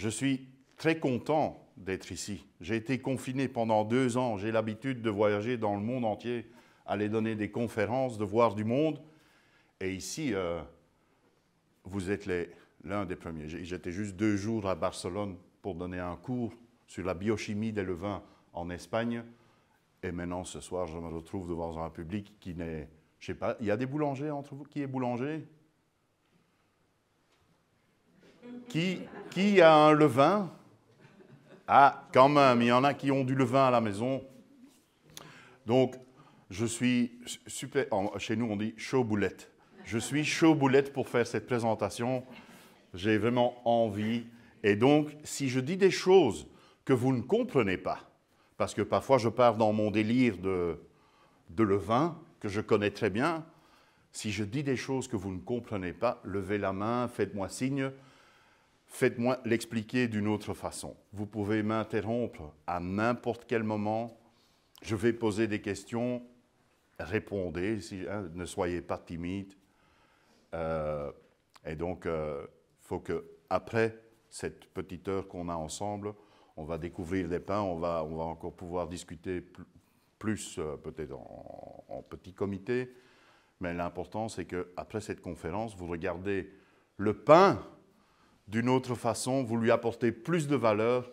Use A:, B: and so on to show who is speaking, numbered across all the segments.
A: Je suis très content d'être ici. J'ai été confiné pendant deux ans. J'ai l'habitude de voyager dans le monde entier, aller donner des conférences, de voir du monde. Et ici, euh, vous êtes l'un des premiers. J'étais juste deux jours à Barcelone pour donner un cours sur la biochimie des levains en Espagne. Et maintenant, ce soir, je me retrouve devant un public qui n'est... Je sais pas, il y a des boulangers entre vous Qui est boulanger qui, a un levain Ah, quand même, il y en a qui ont du levain à la maison. Donc, je suis super. Chez nous, on dit chaud boulette. Je suis chaud boulette pour faire cette présentation. J'ai vraiment envie. Et donc, si je dis des choses que vous ne comprenez pas, parce que parfois je pars dans mon délire de, de levain, que je connais très bien, si je dis des choses que vous ne comprenez pas, levez la main, faites-moi signe, Faites-moi l'expliquer d'une autre façon. Vous pouvez m'interrompre à n'importe quel moment. Je vais poser des questions. Répondez, si, hein, ne soyez pas timide. Euh, et donc, il euh, faut que après cette petite heure qu'on a ensemble, on va découvrir des pains, on va, on va encore pouvoir discuter plus, euh, peut-être en, en, petit comité. Mais l'important, c'est qu'après cette conférence, vous regardez le pain d'une autre façon, vous lui apportez plus de valeur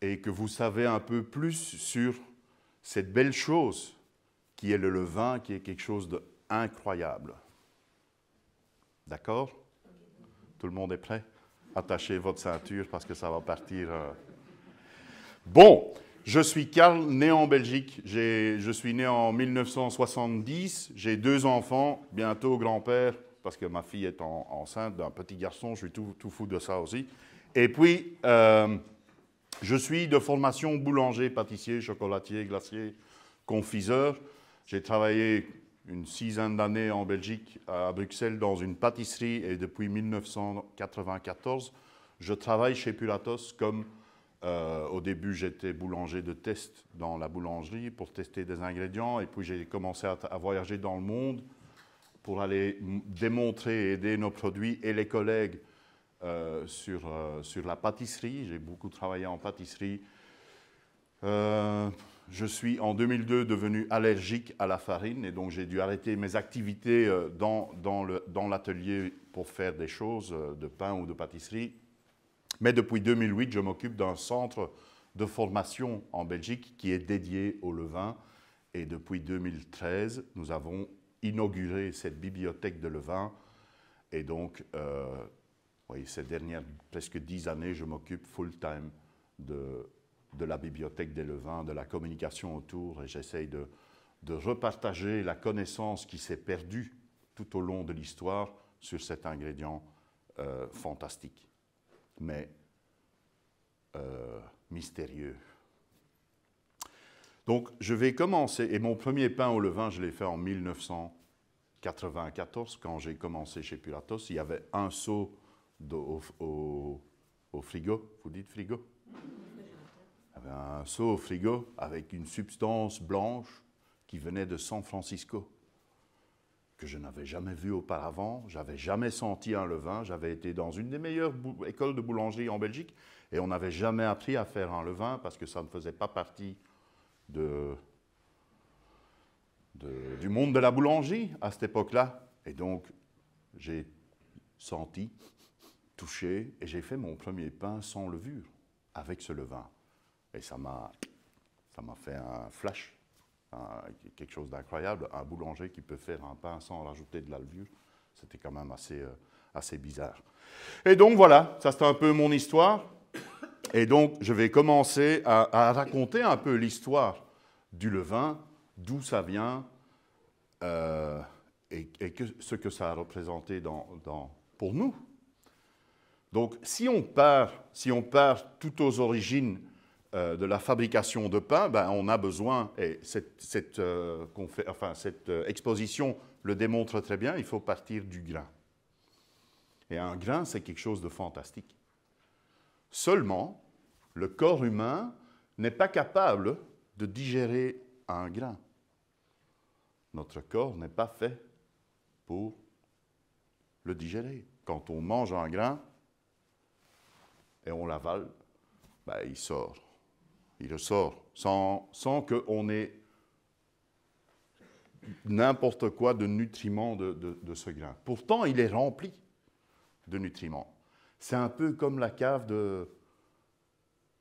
A: et que vous savez un peu plus sur cette belle chose qui est le levain, qui est quelque chose d'incroyable. D'accord Tout le monde est prêt Attachez votre ceinture parce que ça va partir. Euh. Bon, je suis Karl, né en Belgique. Je suis né en 1970. J'ai deux enfants, bientôt grand-père parce que ma fille est enceinte d'un petit garçon, je suis tout, fou de ça aussi. Et puis, euh, je suis de formation boulanger, pâtissier, chocolatier, glacier, confiseur. J'ai travaillé une sixaine d'années en Belgique, à Bruxelles, dans une pâtisserie, et depuis 1994, je travaille chez Pulatos comme euh, au début, j'étais boulanger de test dans la boulangerie pour tester des ingrédients, et puis j'ai commencé à, voyager dans le monde pour aller démontrer et aider nos produits et les collègues euh, sur, euh, sur la pâtisserie. J'ai beaucoup travaillé en pâtisserie. Euh, je suis en 2002 devenu allergique à la farine et donc j'ai dû arrêter mes activités dans, dans l'atelier dans pour faire des choses de pain ou de pâtisserie. Mais depuis 2008, je m'occupe d'un centre de formation en Belgique qui est dédié au levain. Et depuis 2013, nous avons Inaugurer cette bibliothèque de Levin. Et donc, euh, oui, ces dernières presque dix années, je m'occupe full-time de, de, la bibliothèque des levains, de la communication autour, et j'essaye de, de repartager la connaissance qui s'est perdue tout au long de l'histoire sur cet ingrédient euh, fantastique, mais euh, mystérieux. Donc, je vais commencer, et mon premier pain au levain, je l'ai fait en 1994, quand j'ai commencé chez Puratos. Il y avait un seau au, frigo, vous dites frigo Il y avait un seau au frigo avec une substance blanche qui venait de San Francisco, que je n'avais jamais vu auparavant, j'avais jamais senti un levain, j'avais été dans une des meilleures écoles de boulangerie en Belgique, et on n'avait jamais appris à faire un levain parce que ça ne faisait pas partie du monde de la boulangerie à cette époque-là. Et donc, j'ai senti, touché, et j'ai fait mon premier pain sans levure, avec ce levain. Et ça m'a, fait un flash, quelque chose d'incroyable. Un boulanger qui peut faire un pain sans rajouter de la levure, c'était quand même assez, euh, assez bizarre. Et donc voilà, ça c'est un peu mon histoire. Et donc, je vais commencer à, raconter un peu l'histoire du levain, d'où ça vient euh, et, que, ce que ça a représenté dans, pour nous. Donc, si on part, si on part tout aux origines euh, de la fabrication de pain, ben, on a besoin, et cette, euh, enfin, cette exposition le démontre très bien, il faut partir du grain. Et un grain, c'est quelque chose de fantastique. Seulement, le corps humain n'est pas capable de digérer un grain. Notre corps n'est pas fait pour le digérer. Quand on mange un grain et on l'avale, ben, il sort. Il ressort sans, qu'on ait n'importe quoi de nutriments de, ce grain. Pourtant, il est rempli de nutriments. C'est un peu comme la cave de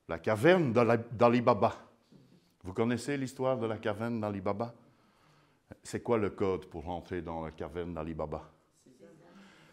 A: la caverne d'Ali Baba. Vous connaissez l'histoire de la caverne d'Ali Baba C'est quoi le code pour rentrer dans la caverne d'Ali Baba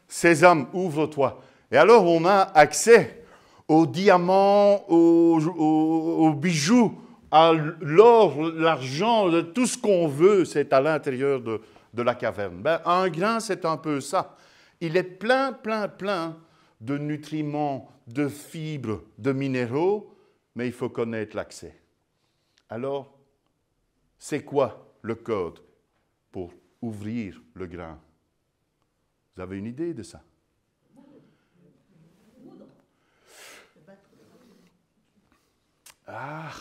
A: Sésame, ouvre-toi. Et alors on a accès aux diamants, aux, bijoux, à l'or, l'argent, tout ce qu'on veut, c'est à l'intérieur de, de, la caverne. Ben, un grain, c'est un peu ça. Il est plein, plein, plein de nutriments, de fibres, de minéraux, mais il faut connaître l'accès. Alors, c'est quoi le code pour ouvrir le grain Vous avez une idée de ça Ah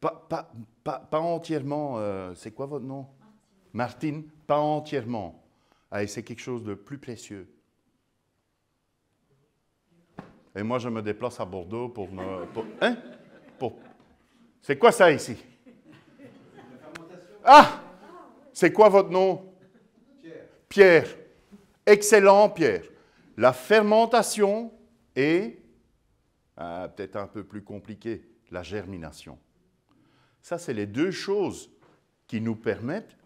A: Pas, pas, entièrement. Euh, c'est quoi votre nom Martine. pas entièrement. Ah, c'est quelque chose de plus précieux. Et moi, je me déplace à Bordeaux pour me. hein? c'est quoi ça ici Ah C'est quoi votre nom Pierre. Pierre. Excellent, Pierre. La fermentation et, euh, peut-être un peu plus compliqué, la germination. Ça, c'est les deux choses qui nous permettent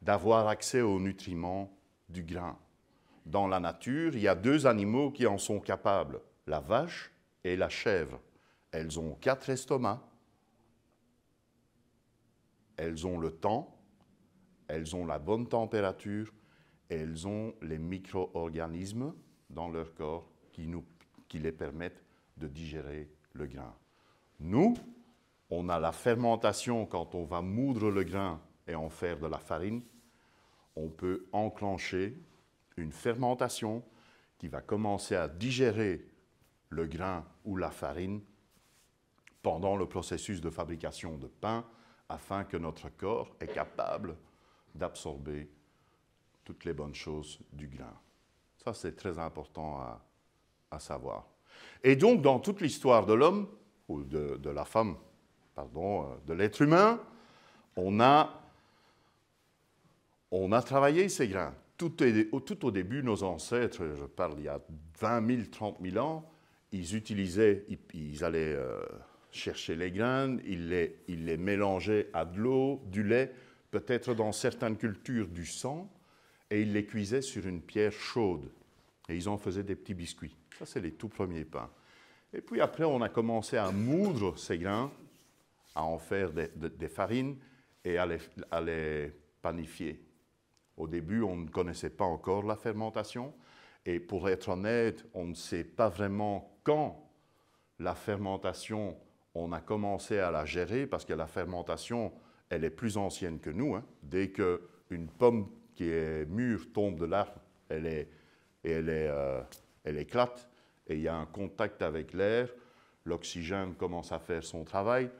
A: d'avoir accès aux nutriments du grain dans la nature, il y a deux animaux qui en sont capables, la vache et la chèvre. Elles ont quatre estomacs, elles ont le temps, elles ont la bonne température, et elles ont les micro-organismes dans leur corps qui, qui les permettent de digérer le grain. Nous, on a la fermentation quand on va moudre le grain et en faire de la farine. On peut enclencher une fermentation qui va commencer à digérer le grain ou la farine pendant le processus de fabrication de pain afin que notre corps est capable d'absorber toutes les bonnes choses du grain. Ça, c'est très important à, savoir. Et donc, dans toute l'histoire de l'homme, ou de, la femme, pardon, euh, de l'être humain, on a, on a travaillé ces grains tout, tout, au début, nos ancêtres, je parle il y a 20 000, 30 000 ans, ils utilisaient, ils, allaient euh, chercher les graines, ils les, ils les mélangeaient à de l'eau, du lait, peut-être dans certaines cultures du sang, et ils les cuisaient sur une pierre chaude. Et ils en faisaient des petits biscuits. Ça, c'est les tout premiers pains. Et puis après, on a commencé à moudre ces grains, à en faire des, des farines et à les, à les panifier. Au début, on ne connaissait pas encore la fermentation. Et pour être honnête, on ne sait pas vraiment quand la fermentation, on a commencé à la gérer, parce que la fermentation, elle est plus ancienne que nous. Hein. Dès qu'une pomme qui est mûre tombe de l'arbre, elle, euh, elle éclate, et il y a un contact avec l'air, l'oxygène commence à faire son travail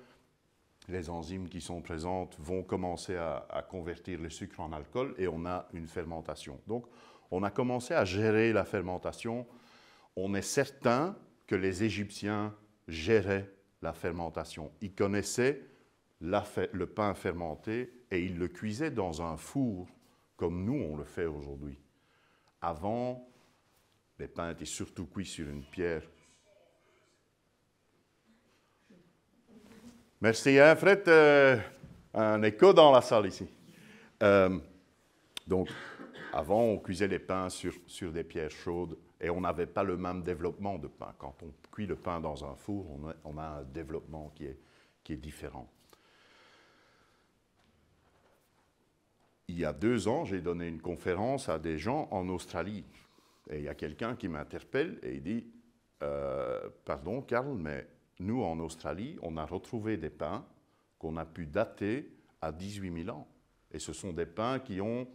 A: les enzymes qui sont présentes vont commencer à, convertir le sucre en alcool et on a une fermentation. Donc, on a commencé à gérer la fermentation. On est certain que les Égyptiens géraient la fermentation. Ils connaissaient le pain fermenté et ils le cuisaient dans un four, comme nous, on le fait aujourd'hui. Avant, les pains étaient surtout cuits sur une pierre Merci. alfred. Hein. Euh, un écho dans la salle ici. Euh, donc, avant, on cuisait les pains sur, sur des pierres chaudes et on n'avait pas le même développement de pain. Quand on cuit le pain dans un four, on a, un développement qui est, qui est différent. il y a deux ans, j'ai donné une conférence à des gens en Australie. Et il y a quelqu'un qui m'interpelle et il dit euh, Pardon, Karl, mais nous, en Australie, on a retrouvé des pains qu'on a pu dater à 18 000 ans. Et ce sont des pains qui ont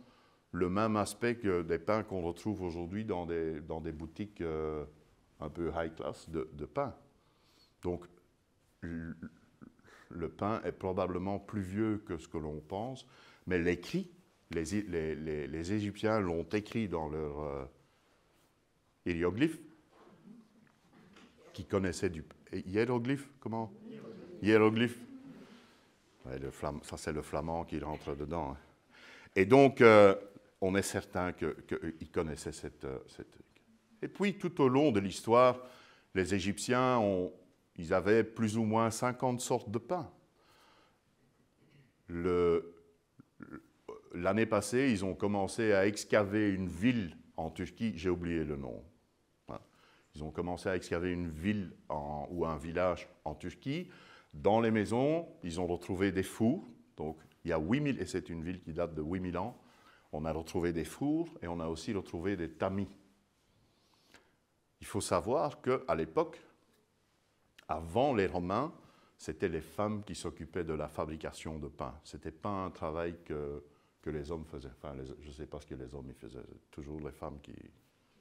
A: le même aspect que des pains qu'on retrouve aujourd'hui dans des, dans des boutiques euh, un peu high class de, de Donc, le pain est probablement plus vieux que ce que l'on pense, mais l'écrit, les, les, les, Égyptiens l'ont écrit dans leur euh, qui connaissaient du, hiéroglyphe, comment Hiéroglyphe. ça, c'est le flamand qui rentre dedans. Hein. Et donc, euh, on est certain qu'ils euh, connaissaient cette, euh, Et puis, tout au long de l'histoire, les Égyptiens, ont... ils avaient plus ou moins 50 sortes de pains. L'année passée, ils ont commencé à excaver une ville en Turquie, j'ai oublié le nom, ils ont commencé à excaver une ville ou un village en Turquie. Dans les maisons, ils ont retrouvé des fours. Donc, il y a 8000, et c'est une ville qui date de 8000 ans. On a retrouvé des fours et on a aussi retrouvé des tamis. Il faut savoir qu'à l'époque, avant les Romains, c'était les femmes qui s'occupaient de la fabrication de pain. Ce n'était pas un travail que, que, les hommes faisaient. Enfin, je ne sais pas ce que les hommes faisaient. Toujours les femmes qui,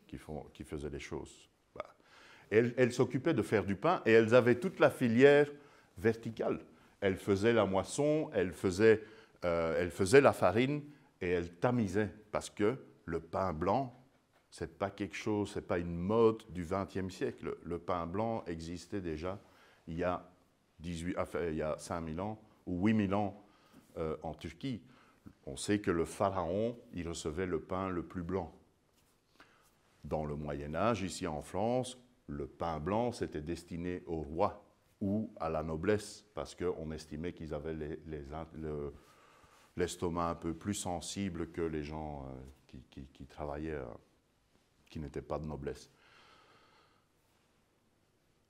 A: qui, font, qui faisaient les choses. Elles, s'occupaient de faire du pain et elles avaient toute la filière verticale. Elles faisaient la moisson, elles faisaient, euh, elles faisaient la farine et elles tamisaient parce que le pain blanc, c'est pas quelque chose, c'est pas une mode du XXe siècle. Le pain blanc existait déjà il y a, 18, il 5000 ans ou 8000 ans euh, en Turquie. On sait que le pharaon, il recevait le pain le plus blanc. Dans le Moyen Âge, ici en France, le pain blanc, c'était destiné au roi ou à la noblesse, parce qu'on estimait qu'ils avaient l'estomac un peu plus sensible que les gens euh, qui, travaillaient, euh, qui n'étaient pas de noblesse.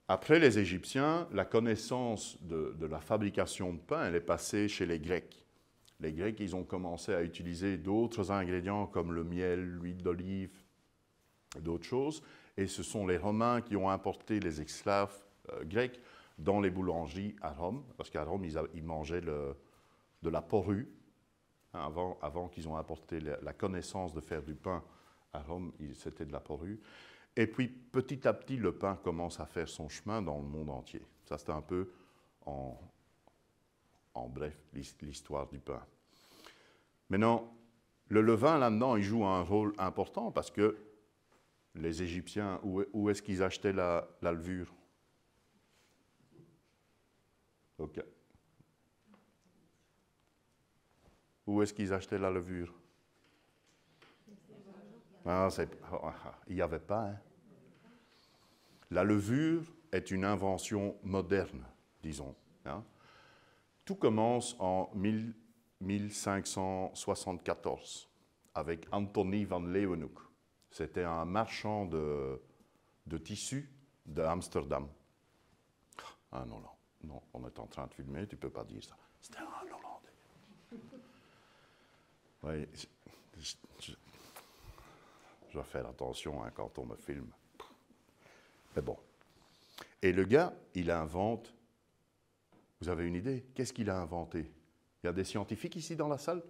A: Après les Égyptiens, la connaissance de, de, la fabrication de pain, elle est passée chez les Grecs. Les Grecs, ils ont commencé à utiliser d'autres ingrédients comme le miel, l'huile d'olive, d'autres choses, et ce sont les Romains qui ont importé les esclaves euh, grecs dans les boulangeries à Rome, parce qu'à Rome, ils, mangeaient le, de la porue, hein, avant, avant qu'ils ont apporté la, connaissance de faire du pain à Rome, c'était de la porue. Et puis, petit à petit, le pain commence à faire son chemin dans le monde entier. Ça, c'est un peu, en, en bref, l'histoire du pain. Maintenant, le levain, là-dedans, il joue un rôle important parce que les Égyptiens, où, est-ce qu'ils achetaient la, levure Ok. Où est-ce qu'ils achetaient la levure ah, oh, Il n'y avait pas. Hein. La levure est une invention moderne, disons. Hein. Tout commence en 1574 avec Anthony van Leeuwenhoek. C'était un marchand de, tissus d'Amsterdam. Un ah, non, Non, on est en train de filmer, tu ne peux pas dire ça. C'était un Hollandais. Oui, je, dois faire attention hein, quand on me filme. Mais bon. Et le gars, il invente. Vous avez une idée Qu'est-ce qu'il a inventé Il y a des scientifiques ici dans la salle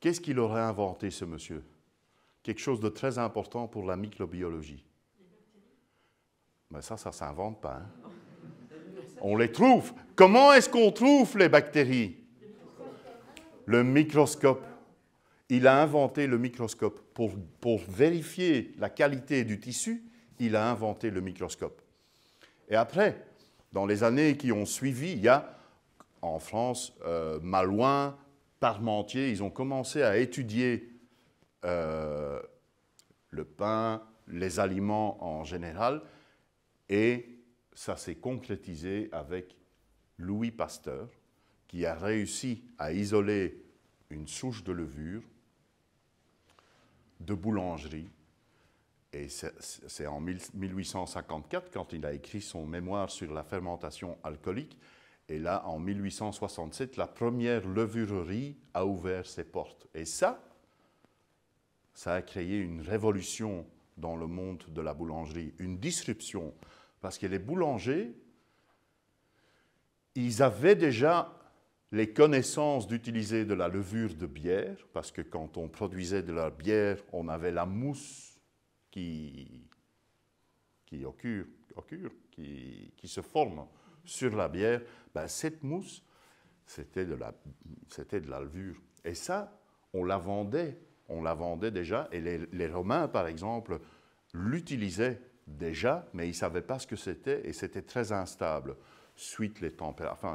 A: Qu'est-ce qu'il aurait inventé, ce monsieur Quelque chose de très important pour la microbiologie. Mais ça, ça ne s'invente pas. Hein. on les trouve. Comment est-ce qu'on trouve les bactéries Le microscope. Il a inventé le microscope. Pour, pour, vérifier la qualité du tissu, il a inventé le microscope. Et après, dans les années qui ont suivi, il y a en France, euh, Malouin, Parmentier, ils ont commencé à étudier euh, le pain, les aliments en général, et ça s'est concrétisé avec Louis Pasteur, qui a réussi à isoler une souche de levure de boulangerie. Et c'est en 1854, quand il a écrit son mémoire sur la fermentation alcoolique, et là, en 1867, la première levurerie a ouvert ses portes. Et ça, ça a créé une révolution dans le monde de la boulangerie, une disruption. Parce que les boulangers, ils avaient déjà les connaissances d'utiliser de la levure de bière, parce que quand on produisait de la bière, on avait la mousse qui, qui, occure, occure, qui, qui se forme sur la bière. Ben, cette mousse, c'était de, la, c'était de la levure. Et ça, on la vendait, on la vendait déjà, et les, Romains, par exemple, l'utilisaient déjà, mais ils ne savaient pas ce que c'était, et c'était très instable. Suite les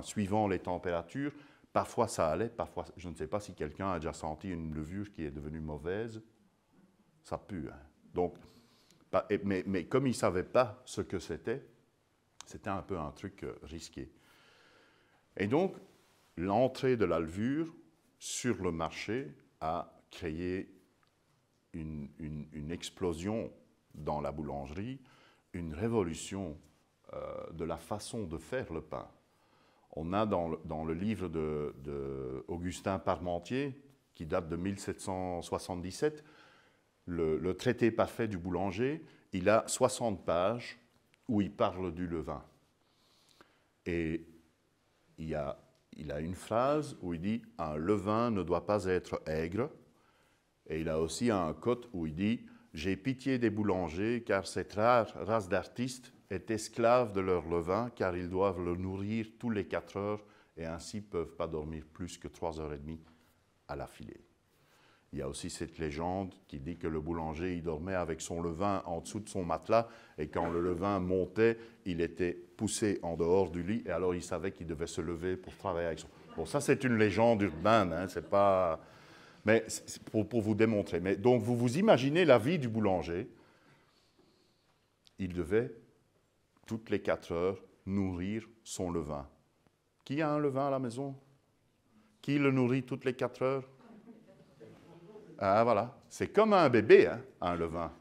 A: suivant les températures, parfois ça allait, parfois, je ne sais pas si quelqu'un a déjà senti une levure qui est devenue mauvaise, ça pue. Hein. Donc, mais, mais comme ils ne savaient pas ce que c'était, c'était un peu un truc euh, risqué. Et donc, l'entrée de la levure sur le marché a créé une, explosion dans la boulangerie, une révolution euh, de la façon de faire le pain. On a dans le, livre de, Augustin Parmentier, qui date de 1777, le, le traité parfait du boulanger, il a 60 pages où il parle du levain. Et il a, a une phrase où il dit un levain ne doit pas être aigre, et il a aussi un cote où il dit j'ai pitié des boulangers, car cette rare race d'artistes est esclave de leur levain, car ils doivent le nourrir tous les quatre heures et ainsi peuvent pas dormir plus que trois heures et demie à la filée. Il y a aussi cette légende qui dit que le boulanger, il dormait avec son levain en dessous de son matelas, et quand le levain montait, il était poussé en dehors du lit, et alors il savait qu'il devait se lever pour travailler avec son... Bon, ça, c'est une légende urbaine, hein, c'est pas... Mais pour, vous démontrer. Mais donc, vous vous imaginez la vie du boulanger. Il devait, toutes les quatre heures, nourrir son levain. Qui a un levain à la maison Qui le nourrit toutes les quatre heures ah, voilà, c'est comme un bébé, hein, un levain.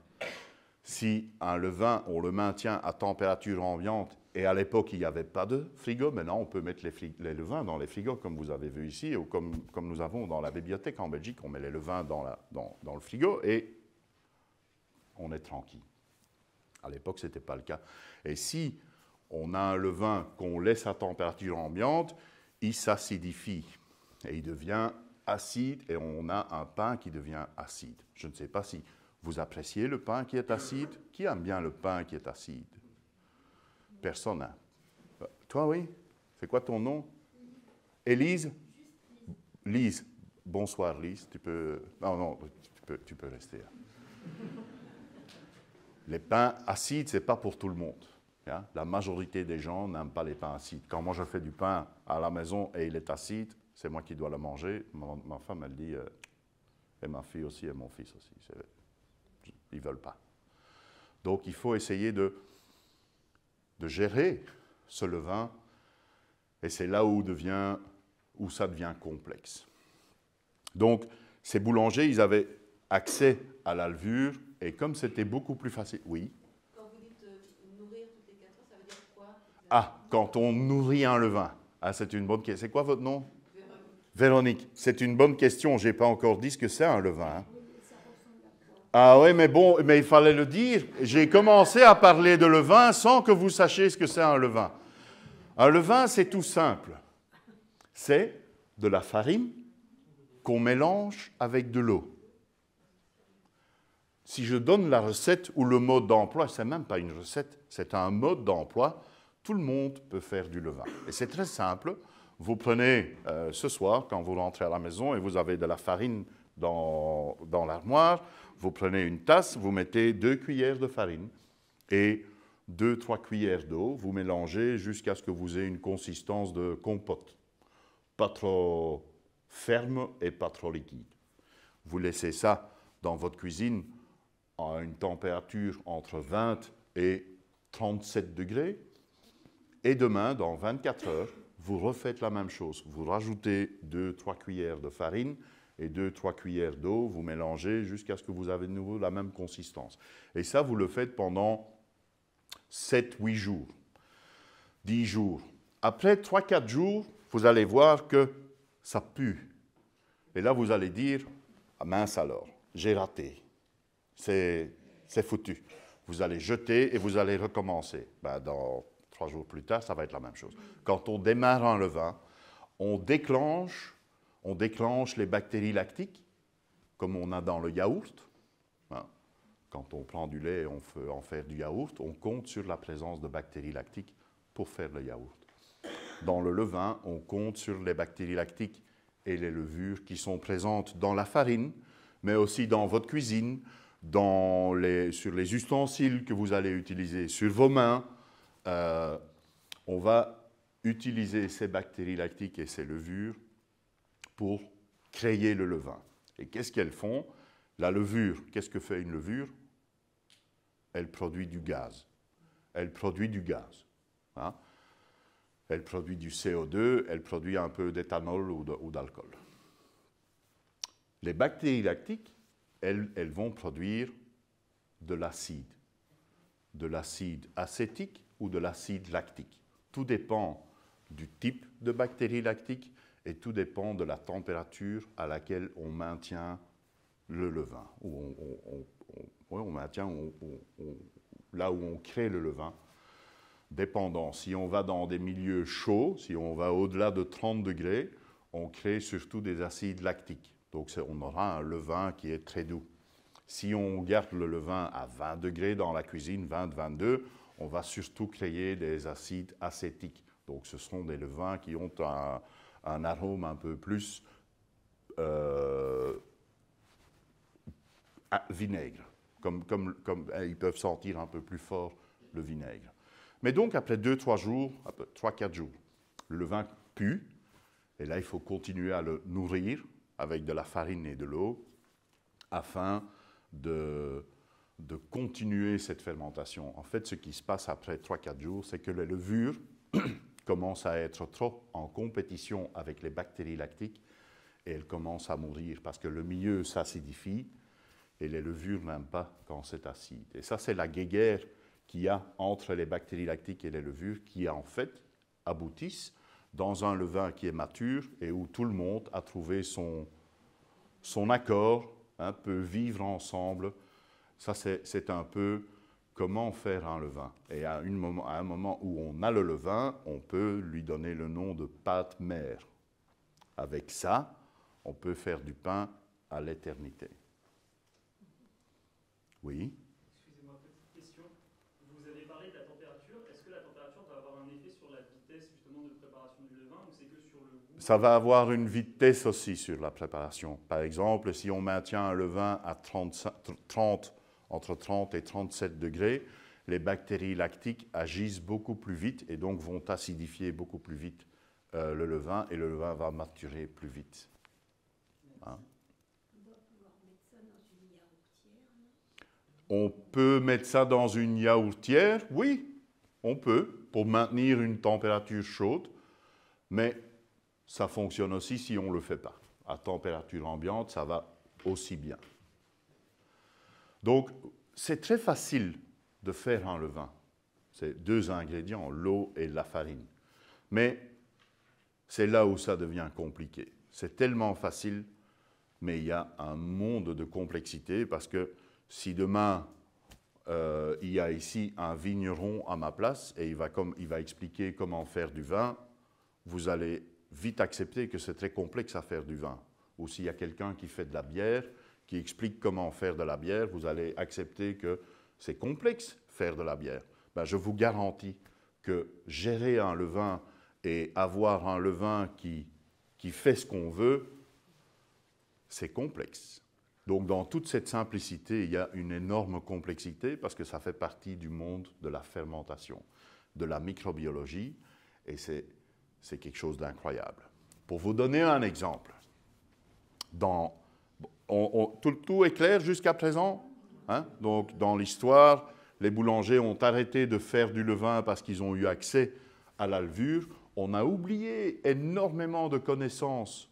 A: Si un levain, on le maintient à température ambiante, et à l'époque, il n'y avait pas de frigo, maintenant on peut mettre les, levains dans les frigos, comme vous avez vu ici, ou comme, nous avons dans la bibliothèque en Belgique, on met les levains dans, dans le frigo et on est tranquille. À l'époque, ce n'était pas le cas. Et si on a un levain qu'on laisse à température ambiante, il s'acidifie et il devient acide et on a un pain qui devient acide. Je ne sais pas si vous appréciez le pain qui est acide. Qui aime bien le pain qui est acide Personne. Hein. Euh, toi, oui C'est quoi ton nom Elise? Lise. Bonsoir, Lise. Tu peux. Non, non, tu peux, rester. Hein. Les pains acides, ce n'est pas pour tout le monde. Hein. La majorité des gens n'aiment pas les pains acides. Quand moi je fais du pain à la maison et il est acide, c'est moi qui dois la manger. ma femme, elle dit, euh, et ma fille aussi, et mon fils aussi. Ils ne veulent pas. Donc il faut essayer de, de gérer ce levain, et c'est là où, devient, où ça devient complexe. Donc ces boulangers, ils avaient accès à la levure, et comme c'était beaucoup plus facile, oui. Quand vous dites euh, nourrir ça veut dire quoi Ah, quand on nourrit un levain. Ah, c'est une bonne question. C'est quoi votre nom Véronique, c'est une bonne question. Je n'ai pas encore dit ce que c'est un levain. Hein. Ah oui, mais bon, mais il fallait le dire. J'ai commencé à parler de levain sans que vous sachiez ce que c'est un levain. Un levain, c'est tout simple. C'est de la farine qu'on mélange avec de l'eau. Si je donne la recette ou le mode d'emploi, c'est même pas une recette, c'est un mode d'emploi, tout le monde peut faire du levain. Et c'est très simple. Vous prenez euh, ce soir, quand vous rentrez à la maison et vous avez de la farine dans, dans l'armoire, vous prenez une tasse, vous mettez deux cuillères de farine et deux, trois cuillères d'eau, vous mélangez jusqu'à ce que vous ayez une consistance de compote. Pas trop ferme et pas trop liquide. Vous laissez ça dans votre cuisine à une température entre 20 et 37 degrés. Et demain, dans 24 heures, vous refaites la même chose. Vous rajoutez 2-3 cuillères de farine et 2-3 cuillères d'eau, vous mélangez jusqu'à ce que vous avez de nouveau la même consistance. Et ça, vous le faites pendant 7-8 jours, 10 jours. Après 3-4 jours, vous allez voir que ça pue. Et là, vous allez dire, ah mince alors, j'ai raté, c'est foutu. Vous allez jeter et vous allez recommencer. Ben, dans trois jours plus tard, ça va être la même chose. Quand on démarre un levain, on déclenche, on déclenche les bactéries lactiques, comme on a dans le yaourt. Hein. Quand on prend du lait et on fait en faire du yaourt, on compte sur la présence de bactéries lactiques pour faire le yaourt. Dans le levain, on compte sur les bactéries lactiques et les levures qui sont présentes dans la farine, mais aussi dans votre cuisine, dans les, sur les ustensiles que vous allez utiliser, sur vos mains, euh, on va utiliser ces bactéries lactiques et ces levures pour créer le levain. Et qu'est-ce qu'elles font La levure, qu'est-ce que fait une levure Elle produit du gaz. Elle produit du gaz. Hein. elle produit du CO2, elle produit un peu d'éthanol ou d'alcool. Les bactéries lactiques, elles vont produire de l'acide, de l'acide acétique ou de l'acide lactique. Tout dépend du type de bactéries lactiques et tout dépend de la température à laquelle on maintient le levain, où on, on maintient là où on crée le levain, dépendant. Si on va dans des milieux chauds, si on va au-delà de 30 degrés, on crée surtout des acides lactiques. Donc on aura un levain qui est très doux. Si on garde le levain à 20 degrés dans la cuisine, 20-22, on va surtout créer des acides acétiques. Donc ce sont des levains qui ont un, arôme un peu plus euh, ah, vinaigre. Comme, eh, ils peuvent sentir un peu plus fort le vinaigre. Mais donc après 2-3 jours, 3-4 jours, le levain pue, et là il faut continuer à le nourrir avec de la farine et de l'eau afin de de continuer cette fermentation. En fait, ce qui se passe après 3-4 jours, c'est que les levures commencent à être trop en compétition avec les bactéries lactiques et elles commencent à mourir parce que le milieu s'acidifie et les levures n'aiment pas quand c'est acide. Et ça, c'est la guéguerre qu'il y a entre les bactéries lactiques et les levures qui, en fait, aboutissent dans un levain qui est mature et où tout le monde a trouvé son, accord, un hein, peut vivre ensemble ça, c'est un peu comment faire un levain. Et à, moment, à, un moment où on a le levain, on peut lui donner le nom de pâte mère. Avec ça, on peut faire du pain à l'éternité. Oui Excusez-moi, petite question. Vous avez parlé de la température. Est-ce que la température va avoir un effet sur la vitesse justement de préparation du levain ou c'est que sur le goût Ça va avoir une vitesse aussi sur la préparation. Par exemple, si on maintient un levain à 30, 30 entre 30 et 37 degrés, les bactéries lactiques agissent beaucoup plus vite et donc vont acidifier beaucoup plus vite euh, le levain et le levain va maturer plus vite. Hein? on peut mettre ça dans une yaourtière, oui, on peut, pour maintenir une température chaude, mais ça fonctionne aussi si on ne le fait pas. À température ambiante, ça va aussi bien. Donc, c'est très facile de faire un levain. C'est deux ingrédients, l'eau et la farine. Mais c'est là où ça devient compliqué. C'est tellement facile, mais il y a un monde de complexité parce que si demain euh, il y a ici un vigneron à ma place et il va, comme, il va expliquer comment faire du vin, vous allez vite accepter que c'est très complexe à faire du vin. Ou s'il y a quelqu'un qui fait de la bière, qui explique comment faire de la bière, vous allez accepter que c'est complexe faire de la bière. Ben, je vous garantis que gérer un levain et avoir un levain qui, qui fait ce qu'on veut, c'est complexe. Donc dans toute cette simplicité, il y a une énorme complexité parce que ça fait partie du monde de la fermentation, de la microbiologie, et c'est quelque chose d'incroyable. Pour vous donner un exemple, dans on, tout, tout, est clair jusqu'à présent hein? Donc, dans l'histoire, les boulangers ont arrêté de faire du levain parce qu'ils ont eu accès à la levure. On a oublié énormément de connaissances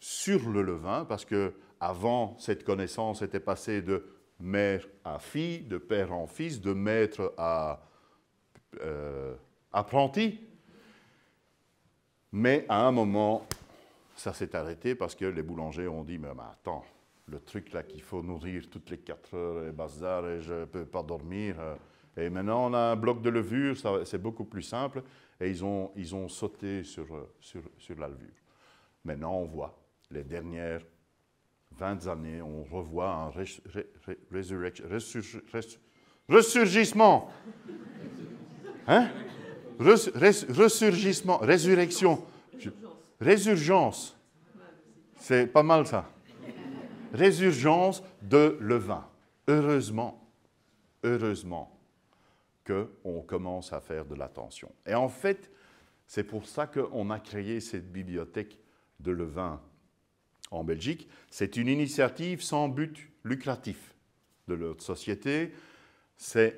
A: sur le levain parce que avant cette connaissance était passée de mère à fille, de père en fils, de maître à euh, apprenti. Mais à un moment, ça s'est arrêté parce que les boulangers ont dit, mais, attends, le truc là qu'il faut nourrir toutes les 4 heures est bazar et je ne peux pas dormir. Euh. Et maintenant, on a un bloc de levure, c'est beaucoup plus simple. Et ils ont, ils ont sauté sur, euh, sur, sur la levure. Maintenant, on voit les dernières 20 années, on revoit un ressurgissement. Hein? ressurgissement, résurrection résurgence. C'est pas mal ça. Résurgence de levain. Heureusement, heureusement qu'on commence à faire de l'attention. Et en fait, c'est pour ça qu'on a créé cette bibliothèque de levain en Belgique. C'est une initiative sans but lucratif de notre société. C'est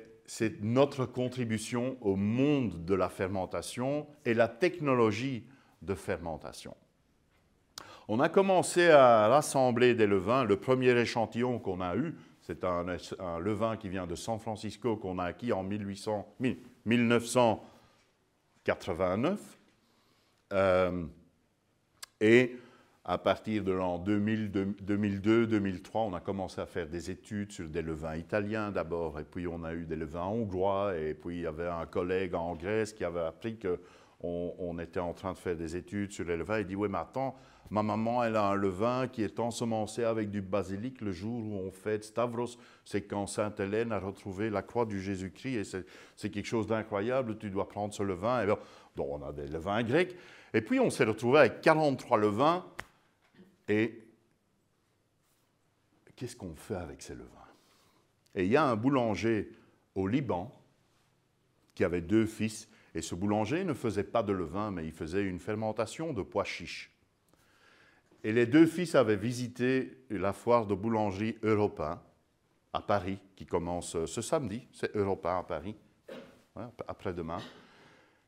A: notre contribution au monde de la fermentation et la technologie de fermentation. On a commencé à rassembler des levains. Le premier échantillon qu'on a eu, c'est un, un, levain qui vient de San Francisco qu'on a acquis en 1800, 1989. Euh, et à partir de l'an 2002-2003, on a commencé à faire des études sur des levains italiens d'abord, et puis on a eu des levains hongrois, et puis il y avait un collègue en Grèce qui avait appris que on, était en train de faire des études sur les levains. Il dit Oui, mais attends, ma maman, elle a un levain qui est ensemencé avec du basilic le jour où on fête Stavros. C'est quand Sainte Hélène a retrouvé la croix du Jésus-Christ. Et c'est quelque chose d'incroyable. Tu dois prendre ce levain. Et bien, on a des levains grecs. Et puis, on s'est retrouvé avec 43 levains. Et qu'est-ce qu'on fait avec ces levains Et il y a un boulanger au Liban qui avait deux fils et ce boulanger ne faisait pas de levain, mais il faisait une fermentation de pois chiches. Et les deux fils avaient visité la foire de boulangerie Europa à Paris, qui commence euh, ce samedi. C'est Europa à Paris, hein, après-demain.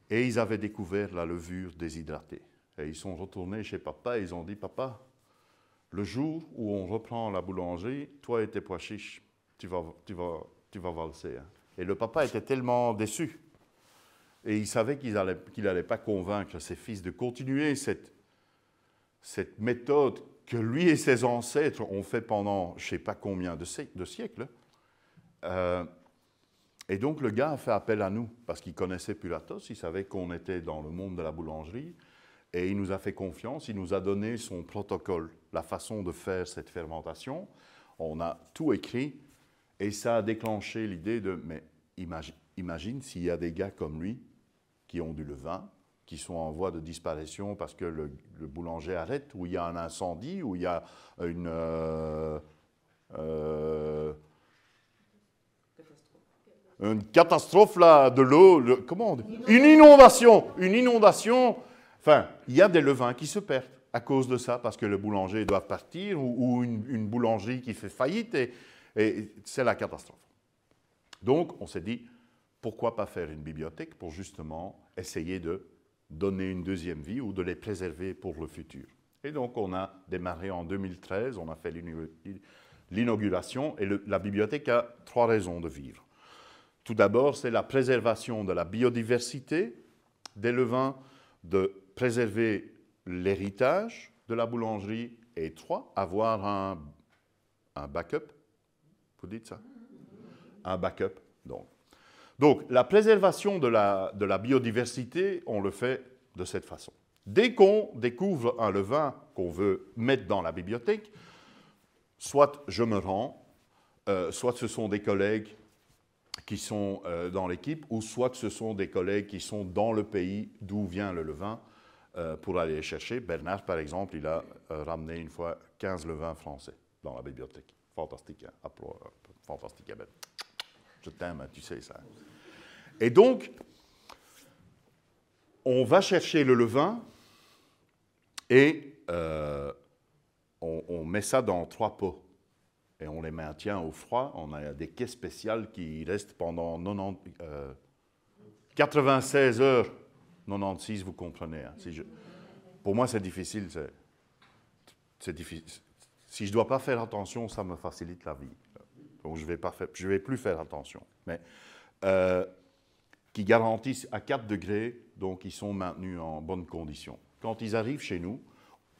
A: Et ils avaient découvert la levure déshydratée. Et ils sont retournés chez papa et ils ont dit Papa, le jour où on reprend la boulangerie, toi et tes pois chiches, tu vas, tu vas, tu vas valser. Hein.» et le papa était tellement déçu et il savait qu'il n'allait pas convaincre ses fils de continuer cette, méthode que lui et ses ancêtres ont fait pendant je ne sais pas combien de, de siècles. Euh, et donc le gars a fait appel à nous, parce qu'il connaissait Pulatos, il savait qu'on était dans le monde de la boulangerie, et il nous a fait confiance, il nous a donné son protocole, la façon de faire cette fermentation. On a tout écrit, et ça a déclenché l'idée de, mais imagine, imagine s'il y a des gars comme lui qui ont du levain, qui sont en voie de disparition parce que le, boulanger arrête, ou il y a un incendie, ou il y a une... Euh, euh, une catastrophe là, de l'eau, le, comment Une inondation, une inondation. Enfin, il y a des levains qui se perdent à cause de ça, parce que le boulanger doit partir, ou, une, boulangerie qui fait faillite, et c'est la catastrophe. Donc, on s'est dit, pourquoi pas faire une bibliothèque pour justement essayer de donner une deuxième vie ou de les préserver pour le futur. Et donc on a démarré en 2013, on a fait l'inauguration et la bibliothèque a trois raisons de vivre. Tout d'abord, c'est la préservation de la biodiversité des levains, de préserver l'héritage de la boulangerie et trois, avoir un backup. Vous dites ça Un backup donc la préservation de la, biodiversité, on le fait de cette façon. Dès qu'on découvre un levain qu'on veut mettre dans la bibliothèque, soit je me rends, euh, soit ce sont des collègues qui sont euh, dans l'équipe, ou soit ce sont des collègues qui sont dans le pays d'où vient le levain euh, pour aller le chercher. Bernard, par exemple, il a ramené une fois 15 levains français dans la bibliothèque. Fantastique, hein? fantastique, hein, ben. Je t'aime, tu sais ça. Et donc, on va chercher le levain et euh, on, met ça dans trois pots. Et on les maintient au froid. On a des caisses spéciales qui restent pendant 90, 96 euh, heures. 96, vous comprenez. Hein. je... Pour moi, c'est difficile. C'est difficile. Si je ne dois pas faire attention, ça me facilite la vie donc je ne vais, plus faire attention, mais euh, qui garantissent à 4 degrés, donc ils sont maintenus en bonne condition. Quand ils arrivent chez nous,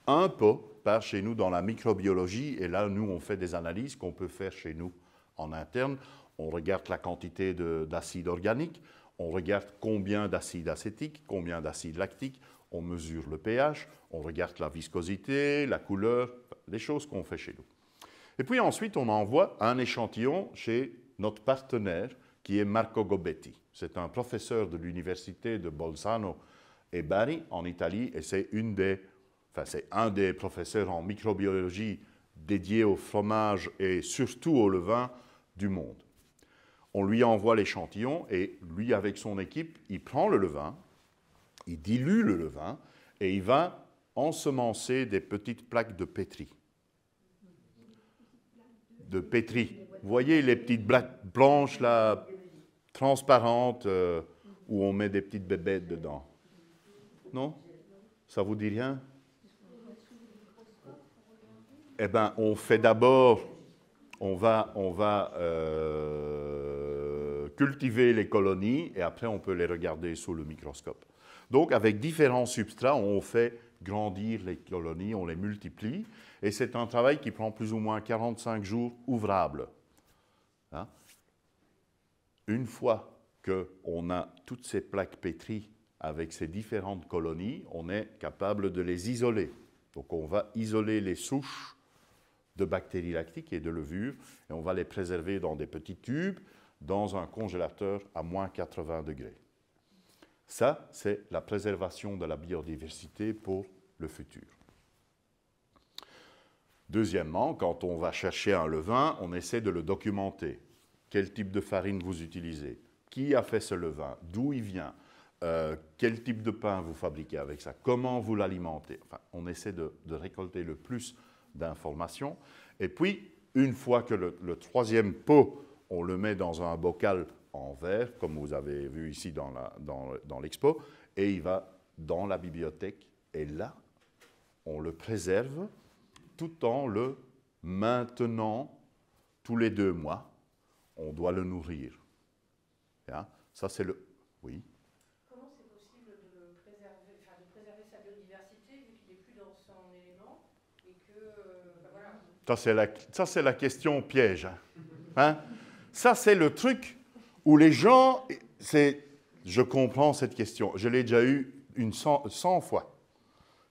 A: un pot part chez nous dans la microbiologie, et là, nous, on fait des analyses qu'on peut faire chez nous en interne. On regarde la quantité d'acide organique, on regarde combien d'acide acétique, combien d'acide lactique, on mesure le pH, on regarde la viscosité, la couleur, les choses qu'on fait chez nous. Et puis ensuite, on envoie un échantillon chez notre partenaire, qui est Marco Gobetti. C'est un professeur de l'université de Bolzano et Bari, en Italie, et c'est un des professeurs en microbiologie dédié au fromage et surtout au levain du monde. On lui envoie l'échantillon et lui, avec son équipe, il prend le levain, il dilue le levain et il va ensemencer des petites plaques de pétri de Pétri. Vous voyez les petites blanches là, transparentes, euh, où on met des petites bébêtes dedans. Non Ça vous dit rien Eh bien, on fait d'abord, on va, on va euh, cultiver les colonies et après on peut les regarder sous le microscope. Donc, avec différents substrats, on fait grandir les colonies, on les multiplie et c'est un travail qui prend plus ou moins 45 jours ouvrables. Hein. Une fois qu'on a toutes ces plaques pétries avec ces différentes colonies, on est capable de les isoler. Donc on va isoler les souches de bactéries lactiques et de levures, et on va les préserver dans des petits tubes, dans un congélateur à moins 80 degrés. Ça, c'est la préservation de la biodiversité pour le futur. Deuxièmement, quand on va chercher un levain, on essaie de le documenter. Quel type de farine vous utilisez Qui a fait ce levain D'où il vient euh, Quel type de pain vous fabriquez avec ça Comment vous l'alimentez enfin, On essaie de, récolter le plus d'informations. Et puis, une fois que le, troisième pot, on le met dans un bocal en verre, comme vous avez vu ici dans l'expo, et il va dans la bibliothèque. Et là, on le préserve tout en le maintenant, tous les deux mois, on doit le nourrir. Ça, c'est le... Oui Comment c'est possible de préserver, sa biodiversité vu qu'il n'est plus dans son élément et que... Euh, ben voilà. Ça, c'est la, la, question piège. Hein. Hein? Ça, c'est le truc où les gens... c'est Je comprends cette question. Je l'ai déjà eu une 100 fois.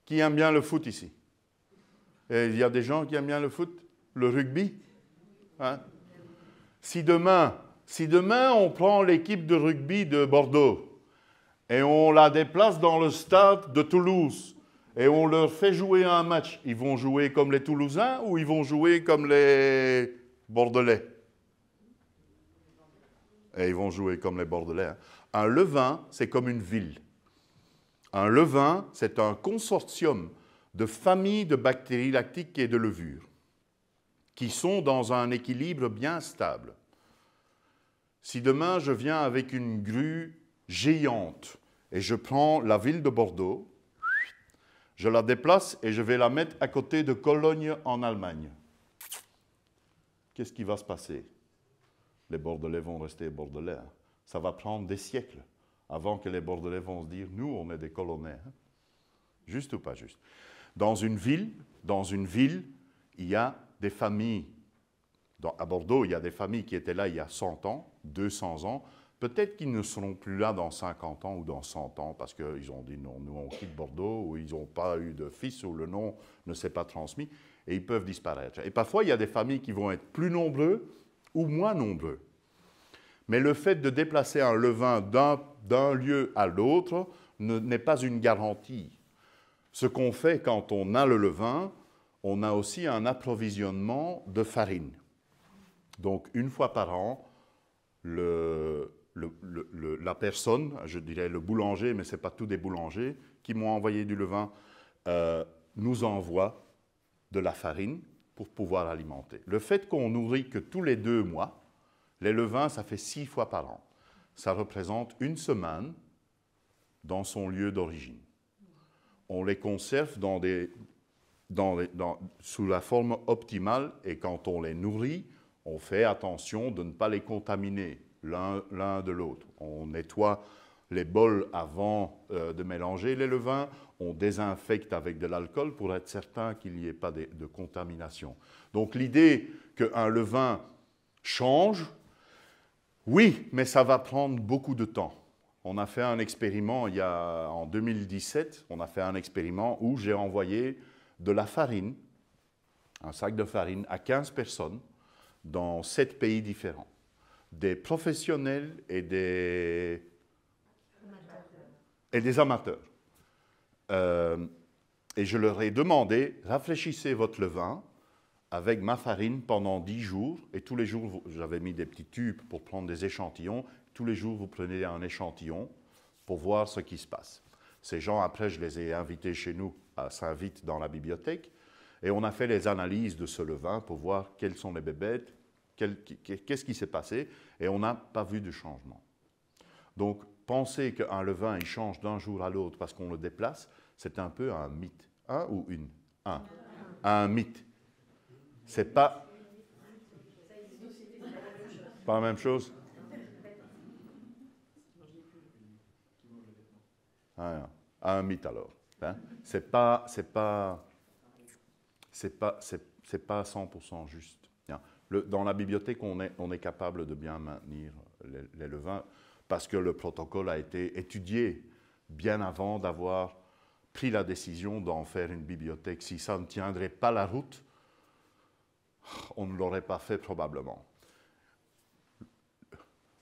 A: Qui aime bien le foot ici et il y a des gens qui aiment bien le foot, le rugby. Hein. Si demain, si demain on prend l'équipe de rugby de Bordeaux et on la déplace dans le stade de Toulouse et on leur fait jouer un match, ils vont jouer comme les Toulousains ou ils vont jouer comme les Bordelais Et eh, ils vont jouer comme les Bordelais. Hein. Un levain, c'est comme une ville. Un levain, c'est un consortium de familles de bactéries lactiques et de levures qui sont dans un équilibre bien stable. Si demain je viens avec une grue géante et je prends la ville de Bordeaux, je la déplace et je vais la mettre à côté de Cologne en Allemagne. Qu'est-ce qui va se passer Les Bordelais vont rester Bordelais. Hein. Ça va prendre des siècles avant que les Bordelais vont se dire, nous, on est des colonnais. Hein. Juste ou pas juste dans une ville, dans une ville, il y a des familles. à Bordeaux, il y a des familles qui étaient là il y a 100 ans, 200 ans. Peut-être qu'ils ne seront plus là dans 50 ans ou dans 100 ans parce qu'ils ont dit non, nous on quitte Bordeaux ou ils n'ont pas eu de fils ou le nom ne s'est pas transmis et ils peuvent disparaître. Et parfois, il y a des familles qui vont être plus nombreux ou moins nombreux. Mais le fait de déplacer un levain d'un lieu à l'autre n'est pas une garantie. Ce qu'on fait quand on a le levain, on a aussi un approvisionnement de farine. Donc une fois par an, la personne, je dirais le boulanger, mais ce n'est pas tous des boulangers qui m'ont envoyé du levain, euh, nous envoie de la farine pour pouvoir alimenter. Le fait qu'on nourrit que tous les deux mois, les levains, ça fait six fois par an. Ça représente une semaine dans son lieu d'origine on les conserve sous la forme optimale et quand on les nourrit, on fait attention de ne pas les contaminer l'un de l'autre. On nettoie les bols avant euh, de mélanger les levains, on désinfecte avec de l'alcool pour être certain qu'il n'y ait pas de contamination. Donc l'idée qu'un levain change, oui, mais ça va prendre beaucoup de temps on a fait un expériment il y a, en 2017, on a fait un expériment où j'ai envoyé de la farine, un sac de farine, à 15 personnes dans 7 pays différents. Des professionnels et des, et des amateurs. Euh, et je leur ai demandé, rafraîchissez votre levain avec ma farine pendant 10 jours. Et tous les jours, j'avais mis des petits tubes pour prendre des échantillons tous les jours, vous prenez un échantillon pour voir ce qui se passe. Ces gens, après, je les ai invités chez nous à saint dans la bibliothèque, et on a fait les analyses de ce levain pour voir quelles sont les bébêtes, qu'est-ce qui s'est passé, et on n'a pas vu de changement. Donc, penser qu'un levain, il change d'un jour à l'autre parce qu'on le déplace, c'est un peu un mythe. Un ou une Un. Un mythe. C'est pas... Pas la même chose Hein, à un mythe alors. Hein c'est pas, c'est pas, c'est pas, c'est, pas 100% juste. Hein. dans la bibliothèque, on est, on est capable de bien maintenir les levains parce que le protocole a été étudié bien avant d'avoir pris la décision d'en faire une bibliothèque. Si ça ne tiendrait pas la route, on ne l'aurait pas fait probablement.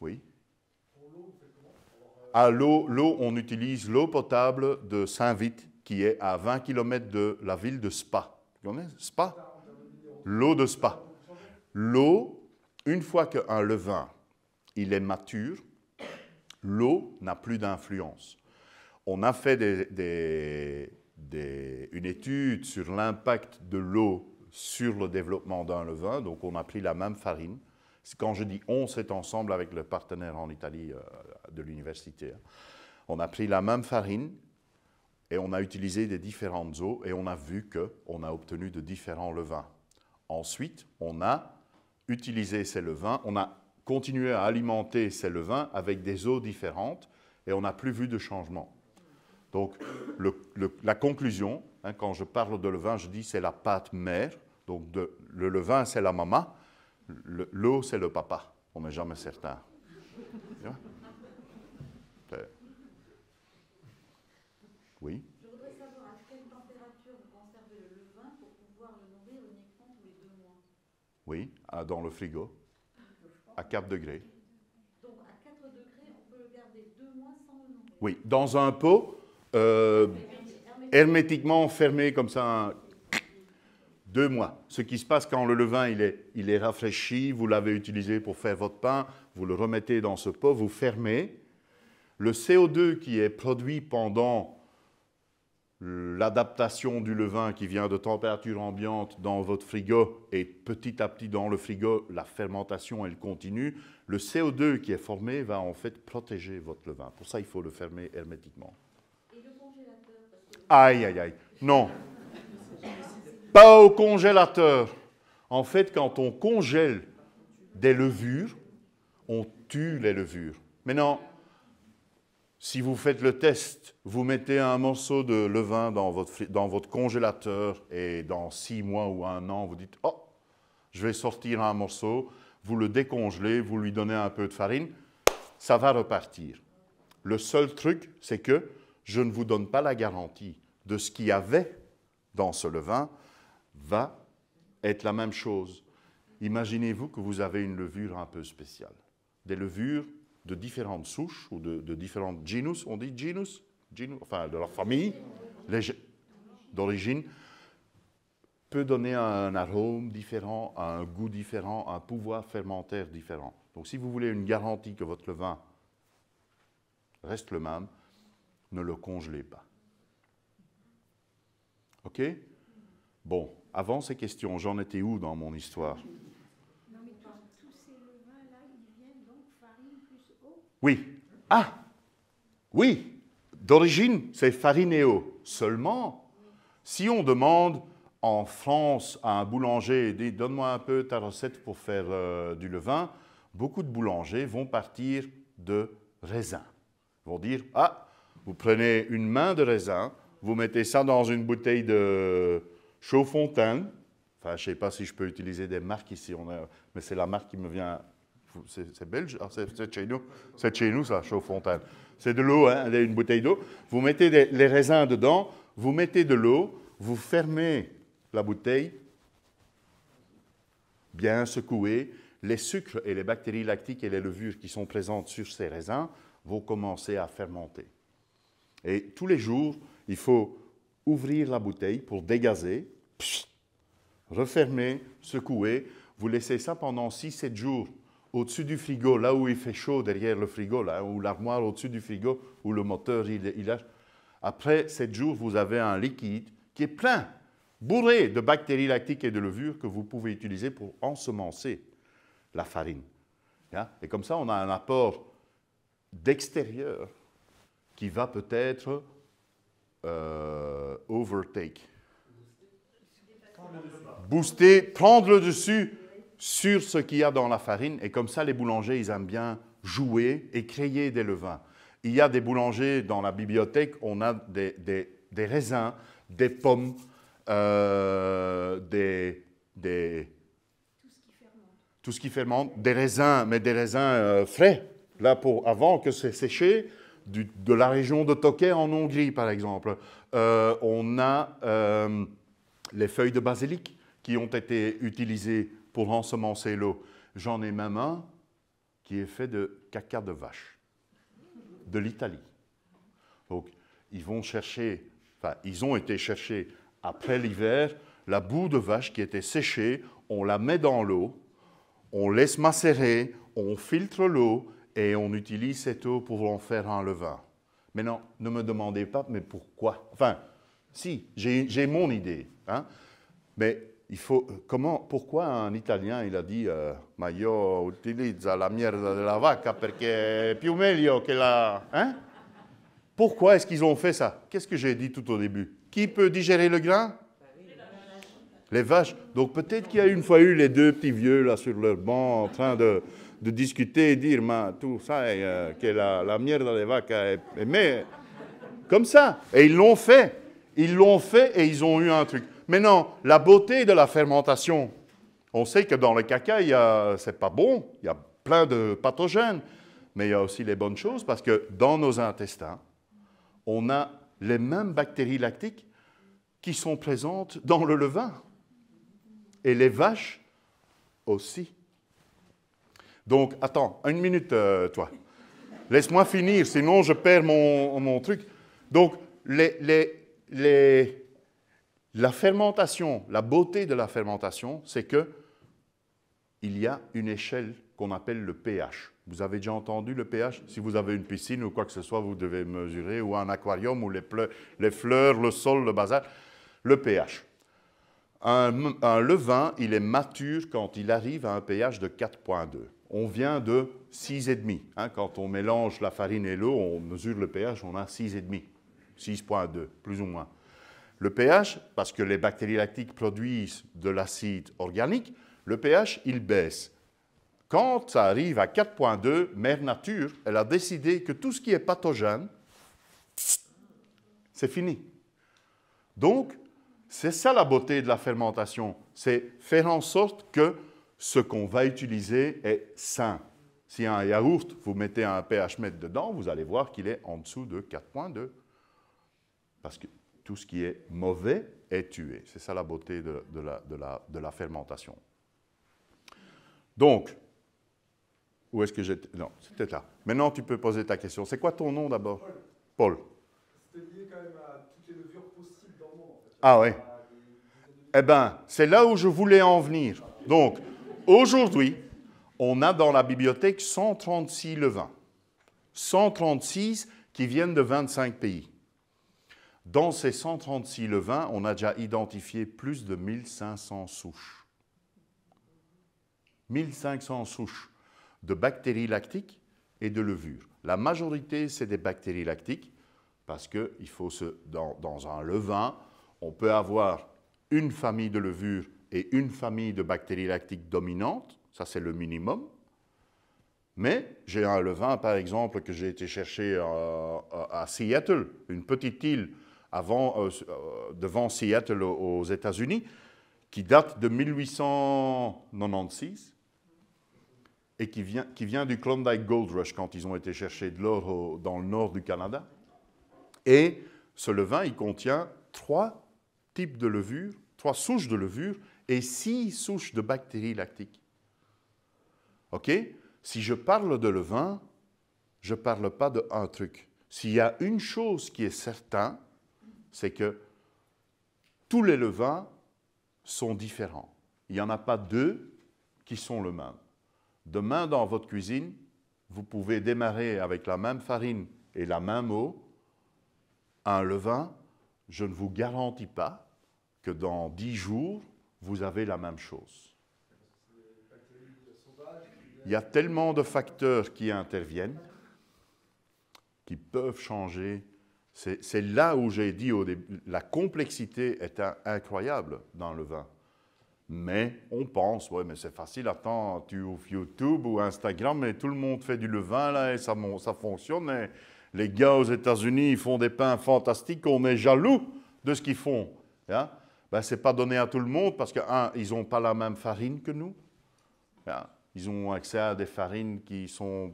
A: Oui à l'eau, on utilise l'eau potable de Saint-Vite, qui est à 20 km de la ville de Spa. Vous connaissez Spa L'eau de Spa. L'eau, une fois qu'un levain, il est mature, l'eau n'a plus d'influence. On a fait une étude sur l'impact de l'eau sur le développement d'un levain, donc on a pris la même farine. Quand je dis on, c'est ensemble avec le partenaire en Italie, euh, de l'université. Hein. On a pris la même farine et on a utilisé des différentes eaux et on a vu qu'on a obtenu de différents levains. Ensuite, on a utilisé ces levains, on a continué à alimenter ces levains avec des eaux différentes et on n'a plus vu de changement. Donc, la conclusion, hein, quand je parle de levain, je dis c'est la pâte mère. Donc, le levain, c'est la maman. L'eau, c'est le papa. On n'est jamais certain. Oui Je voudrais savoir à quelle température vous conservez le levain pour pouvoir le nourrir uniquement tous les deux mois. Oui, ah, dans le frigo, à 4 degrés. Donc à 4 degrés, on peut le garder deux mois sans le nourrir. Oui, dans un pot euh, hermétiquement fermé comme ça, deux mois. Ce qui se passe quand le levain il est, il est rafraîchi, vous l'avez utilisé pour faire votre pain, vous le remettez dans ce pot, vous fermez. Le CO2 qui est produit pendant l'adaptation du levain qui vient de température ambiante dans votre frigo et petit à petit dans le frigo, la fermentation, elle continue. Le CO2 qui est formé va en fait protéger votre levain. Pour ça, il faut le fermer hermétiquement. Et le congélateur Aïe, aïe, aïe. Non. Pas au congélateur. En fait, quand on congèle des levures, on tue les levures. Mais non. Si vous faites le test, vous mettez un morceau de levain dans votre, congélateur et dans six mois ou un an, vous dites Oh, je vais sortir un morceau, vous le décongelez, vous lui donnez un peu de farine, ça va repartir. Le seul truc, c'est que je ne vous donne pas la garantie de ce qu'il y avait dans ce levain va être la même chose. Imaginez-vous que vous avez une levure un peu spéciale. Des levures de différentes souches ou de, de différentes genus, on dit genus, enfin de la famille, d'origine, peut donner un arôme différent, un goût différent, un pouvoir fermentaire différent. Donc si vous voulez une garantie que votre levain reste le même, ne le congelez pas. OK Bon, avant ces questions, j'en étais où dans mon histoire Oui. Ah Oui D'origine, c'est farinéo. Seulement, si on demande en France à un boulanger, dit donne-moi un peu ta recette pour faire euh, du levain, beaucoup de boulangers vont partir de raisin. Ils vont dire, ah, vous prenez une main de raisin, vous mettez ça dans une bouteille de chaud-fontaine. Enfin, je ne sais pas si je peux utiliser des marques ici, mais c'est la marque qui me vient c'est belge, ah, c'est chez nous, c'est chez nous ça, chauffe C'est de l'eau, hein, une bouteille d'eau. Vous mettez les raisins dedans, vous mettez de l'eau, vous fermez la bouteille, bien secouer. les sucres et les bactéries lactiques et les levures qui sont présentes sur ces raisins vont commencer à fermenter. Et tous les jours, il faut ouvrir la bouteille pour dégazer, refermer, secouer. Vous laissez ça pendant 6-7 jours au-dessus du frigo, là où il fait chaud derrière le frigo, là où l'armoire au-dessus du frigo, où le moteur il, il Après sept jours, vous avez un liquide qui est plein, bourré de bactéries lactiques et de levures que vous pouvez utiliser pour ensemencer la farine. Hein? Et comme ça, on a un apport d'extérieur qui va peut-être euh, overtake. Booster, prendre le dessus sur ce qu'il y a dans la farine. Et comme ça, les boulangers, ils aiment bien jouer et créer des levains. Il y a des boulangers dans la bibliothèque, on a des, des, des raisins, des pommes, euh, des, des, Tout ce qui fermente. Des raisins, mais des raisins euh, frais, là, pour, avant que c'est séché, de la région de Tokay en Hongrie, par exemple. Euh, on a euh, les feuilles de basilic qui ont été utilisées pour ensemencer l'eau. J'en ai même un qui est fait de caca de vache, de l'Italie. Donc, ils vont chercher, enfin, ils ont été chercher après l'hiver la boue de vache qui était séchée, on la met dans l'eau, on laisse macérer, on filtre l'eau et on utilise cette eau pour en faire un levain. Mais non, ne me demandez pas, mais pourquoi Enfin, si, j'ai mon idée. Hein? Mais il faut, euh, comment, pourquoi un Italien il a dit euh, la utilise de la merda vacca perché que più meglio che la. Hein pourquoi est-ce qu'ils ont fait ça Qu'est-ce que j'ai dit tout au début Qui peut digérer le grain Les vaches. Donc peut-être qu'il y a une fois eu les deux petits vieux là sur leur banc en train de, de discuter et dire Mais tout euh, ça, que la, la merde des vaches est, mais comme ça. Et ils l'ont fait. Ils l'ont fait et ils ont eu un truc. Maintenant, la beauté de la fermentation. On sait que dans le caca, n'est pas bon, il y a plein de pathogènes, mais il y a aussi les bonnes choses parce que dans nos intestins, on a les mêmes bactéries lactiques qui sont présentes dans le levain. Et les vaches aussi. Donc, attends, une minute, euh, toi. Laisse-moi finir, sinon je perds mon, truc. Donc, les, les, la fermentation, la beauté de la fermentation, c'est que il y a une échelle qu'on appelle le pH. Vous avez déjà entendu le pH Si vous avez une piscine ou quoi que ce soit, vous devez mesurer, ou un aquarium, ou les, fleurs, le sol, le bazar, le pH. Un, levain, il est mature quand il arrive à un pH de 4.2. On vient de 6,5. Hein. quand on mélange la farine et l'eau, on mesure le pH, on a 6,5, 6.2, plus ou moins. Le pH, parce que les bactéries lactiques produisent de l'acide organique, le pH, il baisse. Quand ça arrive à 4.2, Mère Nature, elle a décidé que tout ce qui est pathogène, c'est fini. Donc, c'est ça la beauté de la fermentation, c'est faire en sorte que ce qu'on va utiliser est sain. Si un yaourt, vous mettez un pH mètre dedans, vous allez voir qu'il est en dessous de 4.2. Parce que tout ce qui est mauvais est tué. C'est ça la beauté de, la, fermentation. Donc, où est-ce que j'étais Non, c'était là. Maintenant, tu peux poser ta question. C'est quoi ton nom d'abord Paul. C'était quand même à toutes les levures possibles dans le monde. Ah oui. Eh bien, c'est là où je voulais en venir. Donc, aujourd'hui, on a dans la bibliothèque 136 levains. 136 qui viennent de 25 pays. Dans ces 136 levains, on a déjà identifié plus de 1500 souches. 1500 souches de bactéries lactiques et de levures. La majorité, c'est des bactéries lactiques, parce que il faut dans, un levain, on peut avoir une famille de levures et une famille de bactéries lactiques dominantes, ça c'est le minimum. Mais j'ai un levain, par exemple, que j'ai été chercher euh, à Seattle, une petite île avant, euh, euh, devant Seattle aux États-Unis, qui date de 1896 et qui vient, qui vient du Klondike Gold Rush quand ils ont été chercher de l'or dans le nord du Canada. Et ce levain, il contient trois types de levures, trois souches de levures et six souches de bactéries lactiques. OK Si je parle de levain, je ne parle pas de un truc. S'il y a une chose qui est certaine, c'est que tous les levains sont différents. Il n'y en a pas deux qui sont le même. Demain, dans votre cuisine, vous pouvez démarrer avec la même farine et la même eau un levain. Je ne vous garantis pas que dans dix jours, vous avez la même chose. Il y a tellement de facteurs qui interviennent, qui peuvent changer c'est là où j'ai dit au début, la complexité est incroyable dans le vin. Mais on pense, ouais, mais c'est facile, attends, tu ouvres YouTube ou Instagram, mais tout le monde fait du levain là et ça, fonctionne. les gars aux États-Unis, ils font des pains fantastiques, on est jaloux de ce qu'ils font. Hein. Ben, ce n'est pas donné à tout le monde parce que, ils n'ont pas la même farine que nous. Ben, ils ont accès à des farines qui sont,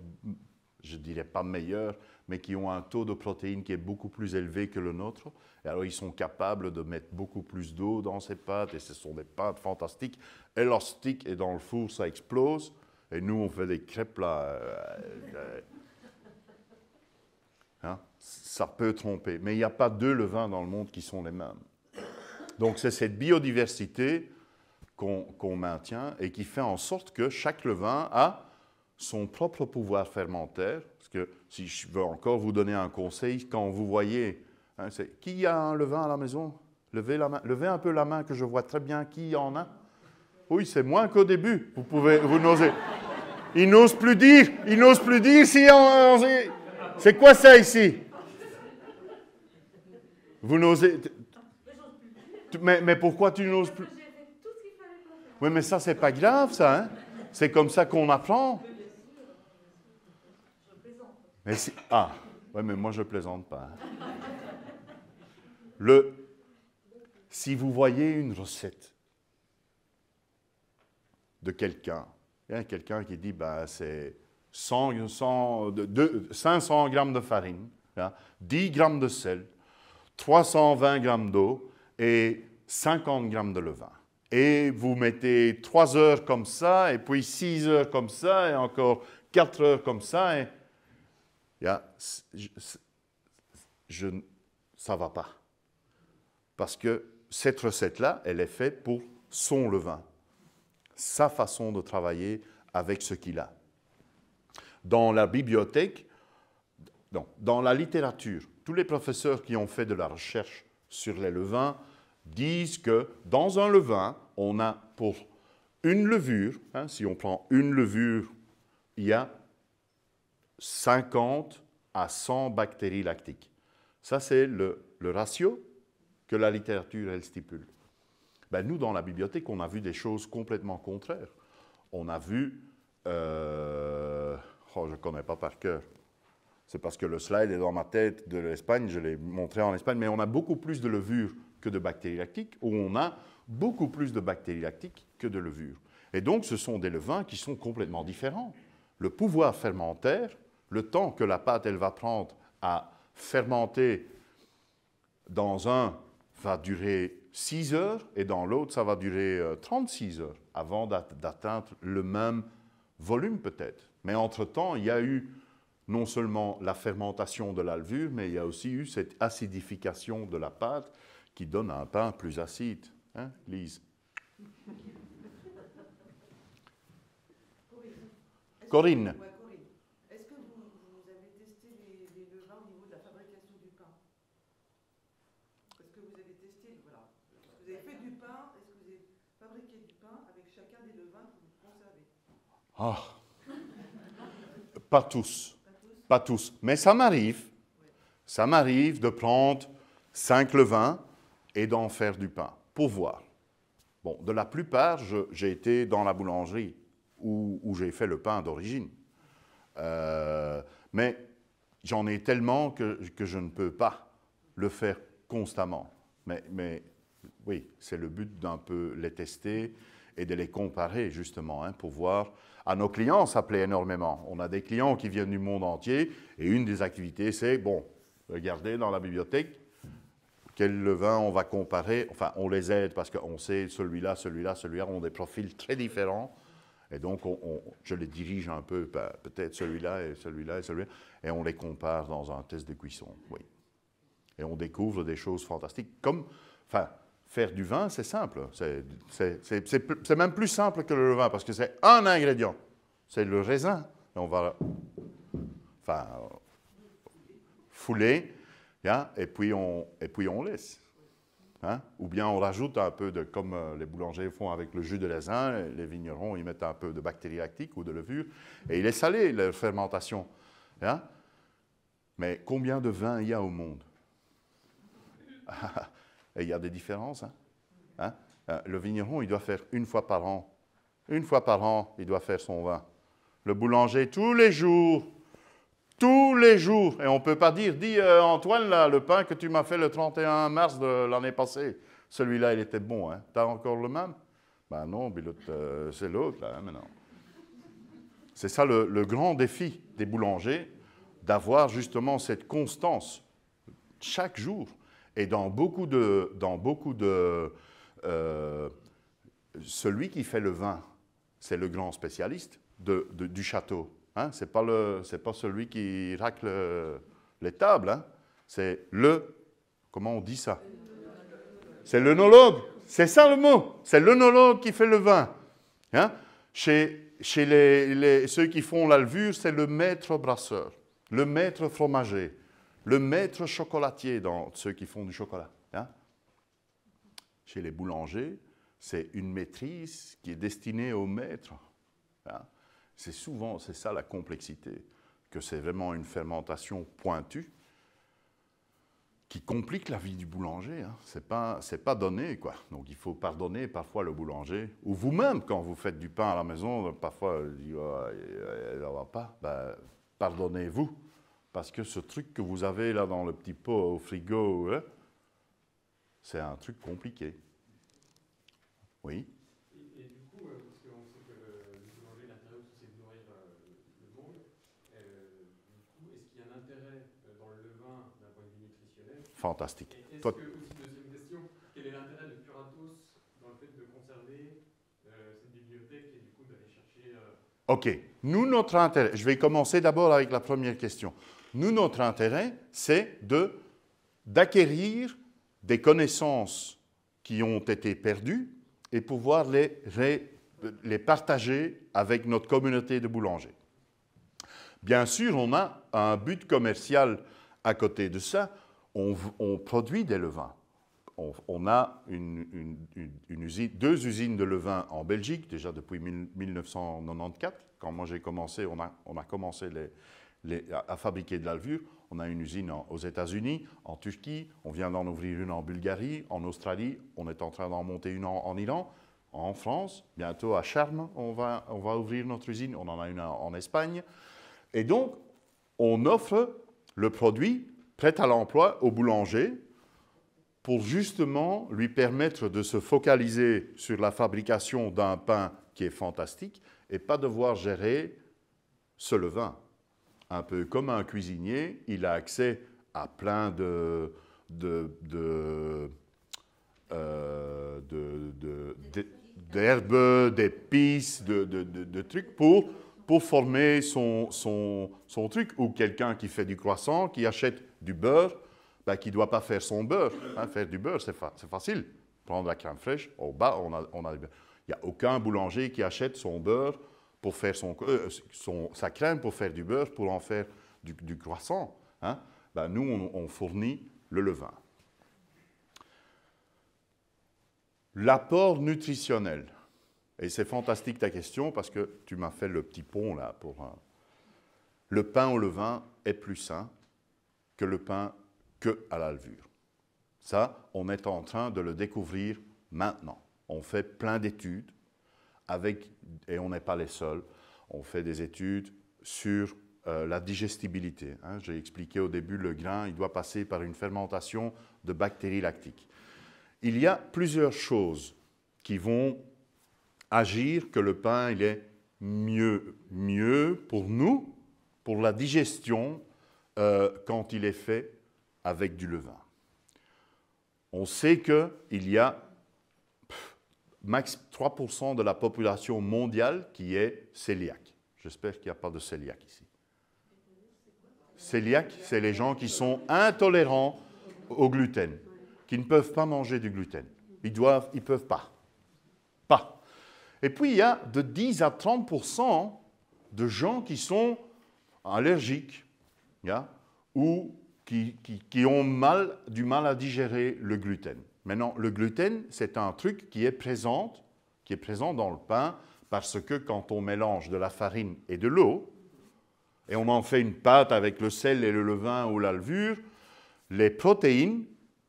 A: je dirais pas meilleures, mais qui ont un taux de protéines qui est beaucoup plus élevé que le nôtre. Et alors, ils sont capables de mettre beaucoup plus d'eau dans ces pâtes, et ce sont des pâtes fantastiques, élastiques, et dans le four, ça explose. Et nous, on fait des crêpes là. Euh, euh, hein? Ça peut tromper. Mais il n'y a pas deux levains dans le monde qui sont les mêmes. Donc, c'est cette biodiversité qu'on maintient et qui fait en sorte que chaque levain a son propre pouvoir fermentaire. Parce que si je veux encore vous donner un conseil, quand vous voyez, hein, qui a un levain à la maison levez, la main, levez un peu la main que je vois très bien qui en a. Oui, c'est moins qu'au début. Vous pouvez, vous n'osez. Il n'ose plus dire, il n'ose plus dire si c'est quoi ça ici Vous n'osez. Mais, pourquoi tu n'oses plus Oui, mais ça, c'est pas grave, ça. Hein. c'est comme ça qu'on apprend. Ah, Oui, mais moi je plaisante pas. Hein. Si vous voyez une recette de quelqu'un, il quelqu'un qui dit, bah, c'est 500 grammes de farine, 10 hein, grammes de sel, 320 grammes d'eau et 50 grammes de levain. Et vous mettez 3 heures comme ça, et puis 6 heures comme ça, et encore 4 heures comme ça, et je, ça ne va pas. Parce que cette recette-là, elle est faite pour son levain, sa façon de travailler avec ce qu'il a. Dans la bibliothèque, dans la littérature, tous les professeurs qui ont fait de la recherche sur les levains disent que dans un levain, on a pour une levure, hein, si on prend une levure, il y a 50 à 100 bactéries lactiques. Ça, c'est le, ratio que la littérature, elle stipule. Ben, nous, dans la bibliothèque, on a vu des choses complètement contraires. On a vu... Euh, oh, je ne connais pas par cœur. C'est parce que le slide est dans ma tête de l'Espagne, je l'ai montré en Espagne, mais on a beaucoup plus de levures que de bactéries lactiques, ou on a beaucoup plus de bactéries lactiques que de levures. Et donc, ce sont des levains qui sont complètement différents. Le pouvoir fermentaire le temps que la pâte elle va prendre à fermenter dans un va durer 6 heures et dans l'autre ça va durer 36 euh, heures avant d'atteindre le même volume peut-être. Mais entre-temps, il y a eu non seulement la fermentation de la mais il y a aussi eu cette acidification de la pâte qui donne un pain plus acide. Hein, Lise Corinne. Ah. Pas tous, pas tous. Mais ça m'arrive. Ça m'arrive de prendre cinq levains et d'en faire du pain pour voir. Bon, de la plupart, j'ai été dans la boulangerie où, j'ai fait le pain d'origine. Euh, mais j'en ai tellement que, je ne peux pas le faire constamment. Mais, oui, c'est le but d'un peu les tester et de les comparer justement hein, pour voir à nos clients, ça plaît énormément. On a des clients qui viennent du monde entier et une des activités, c'est, bon, regardez dans la bibliothèque quel levain on va comparer. Enfin, on les aide parce qu'on sait celui-là, celui-là, celui-là ont des profils très différents. Et donc, on, je les dirige un peu, peut-être celui-là et celui-là et celui-là, et on les compare dans un test de cuisson. Oui. Et on découvre des choses fantastiques, comme, enfin, faire du vin, c'est simple. C'est même plus simple que le vin, parce que c'est un ingrédient. C'est le raisin. on va enfin, fouler, hein, et, puis on, et puis on laisse. Hein. Ou bien on rajoute un peu de, comme euh, les boulangers font avec le jus de raisin, les vignerons, ils mettent un peu de bactéries lactiques ou de levure, et il est salé, la fermentation. Hein. Mais combien de vins il y a au monde Et il y a des différences. Hein. Hein? Euh, le vigneron, il doit faire une fois par an. Une fois par an, il doit faire son vin. Le boulanger, tous les jours. Tous les jours. Et on ne peut pas dire, dis euh, Antoine, là, le pain que tu m'as fait le 31 mars de l'année passée, celui-là, il était bon. Hein? Tu as encore le même Ben non, euh, c'est l'autre, là, maintenant. C'est ça le, grand défi des boulangers, d'avoir justement cette constance chaque jour. Et dans beaucoup de... Dans beaucoup de euh, celui qui fait le vin, c'est le grand spécialiste de, du château. Hein? Ce n'est pas, le, pas celui qui racle les tables. Hein. C'est le... Comment on dit ça C'est l'œnologue. C'est ça le mot. C'est l'œnologue qui fait le vin. Hein? Chez, chez les, ceux qui font la levure, c'est le maître brasseur, le maître fromager le maître chocolatier dans ceux qui font du chocolat. Hein. Chez les boulangers, c'est une maîtrise qui est destinée au maître. Hein. C'est souvent, c'est ça la complexité, que c'est vraiment une fermentation pointue qui complique la vie du boulanger. Hein. C'est pas, donné, quoi. Donc il faut pardonner parfois le boulanger ou vous-même quand vous faites du pain à la maison. Parfois, oh, il n'y va pas. Ben, pardonnez-vous. Parce que ce truc que vous avez là dans le petit pot au frigo, hein, c'est un truc compliqué. Oui et, du coup, parce qu'on sait que l'intérêt aussi, c'est de nourrir euh, le monde. Euh, du coup, est-ce qu'il y a un intérêt euh, dans le levain d'un point de vue nutritionnel Fantastique. Toi. est-ce Toi... que, deuxième question, quel est l'intérêt de Curatos dans le fait de conserver cette bibliothèque et du coup d'aller chercher. Ok, nous, notre intérêt, je vais commencer d'abord avec la première question. Nous, notre intérêt, c'est d'acquérir des connaissances qui ont été perdues et pouvoir les, les partager avec notre communauté de boulangers. Bien sûr, on a un but commercial à côté de ça. On, produit des levains. On, a une, une, usine, deux usines de levain en Belgique, déjà depuis 1994. Quand moi j'ai commencé, on a, on a commencé les, à, fabriquer de la levure. On a une usine aux États-Unis, en Turquie, on vient d'en ouvrir une en Bulgarie, en Australie, on est en train d'en monter une en, Iran, en France, bientôt à Charmes, on va, ouvrir notre usine, on en a une en Espagne. Et donc, on offre le produit prêt à l'emploi au boulanger pour justement lui permettre de se focaliser sur la fabrication d'un pain qui est fantastique et pas devoir gérer ce levain un peu comme un cuisinier, il a accès à plein de, de, euh, d'herbes, d'épices, de, de, trucs pour, pour former son, son, truc. Ou quelqu'un qui fait du croissant, qui achète du beurre, bah, qui ne doit pas faire son beurre. Hein, faire du beurre, c'est, facile. Prendre la crème fraîche, au bas, on a, on a Il n'y a aucun boulanger qui achète son beurre pour faire son, euh, son, sa crème, pour faire du beurre, pour en faire du, croissant, hein, ben, nous, on, fournit le levain. L'apport nutritionnel. Et c'est fantastique ta question parce que tu m'as fait le petit pont là pour. Euh, le pain au levain est plus sain que le pain que à la levure. Ça, on est en train de le découvrir maintenant. On fait plein d'études avec, et on n'est pas les seuls, on fait des études sur euh, la digestibilité. Hein. J'ai expliqué au début, le grain, il doit passer par une fermentation de bactéries lactiques. Il y a plusieurs choses qui vont agir que le pain, il est mieux, mieux pour nous, pour la digestion, euh, quand il est fait avec du levain. On sait qu'il y a max 3% de la population mondiale qui est cœliaque. J'espère qu'il n'y a pas de cœliaque ici. Cœliaque, c'est les gens qui sont intolérants au gluten, qui ne peuvent pas manger du gluten. Ils doivent, ils peuvent pas. Pas. Et puis il y a de 10 à 30% de gens qui sont allergiques hein, ou qui, qui ont mal, du mal à digérer le gluten. Maintenant, le gluten, c'est un truc qui est présent, qui est présent dans le pain, parce que quand on mélange de la farine et de l'eau, et on en fait une pâte avec le sel et le levain ou la levure, les protéines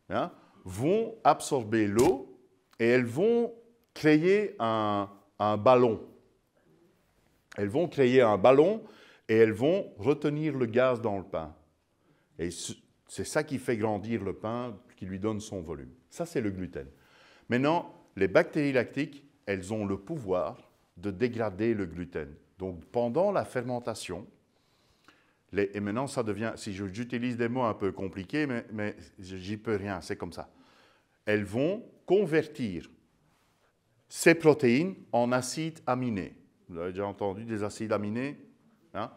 A: hein, vont absorber l'eau et elles vont créer un, un ballon. Elles vont créer un ballon et elles vont retenir le gaz dans le pain. Et c'est ça qui fait grandir le pain, qui lui donne son volume. Ça, c'est le gluten. Maintenant, les bactéries lactiques, elles ont le pouvoir de dégrader le gluten. Donc, pendant la fermentation, les, et maintenant, ça devient, si j'utilise des mots un peu compliqués, mais, j'y peux rien, c'est comme ça. Elles vont convertir ces protéines en acides aminés. Vous avez déjà entendu des acides aminés hein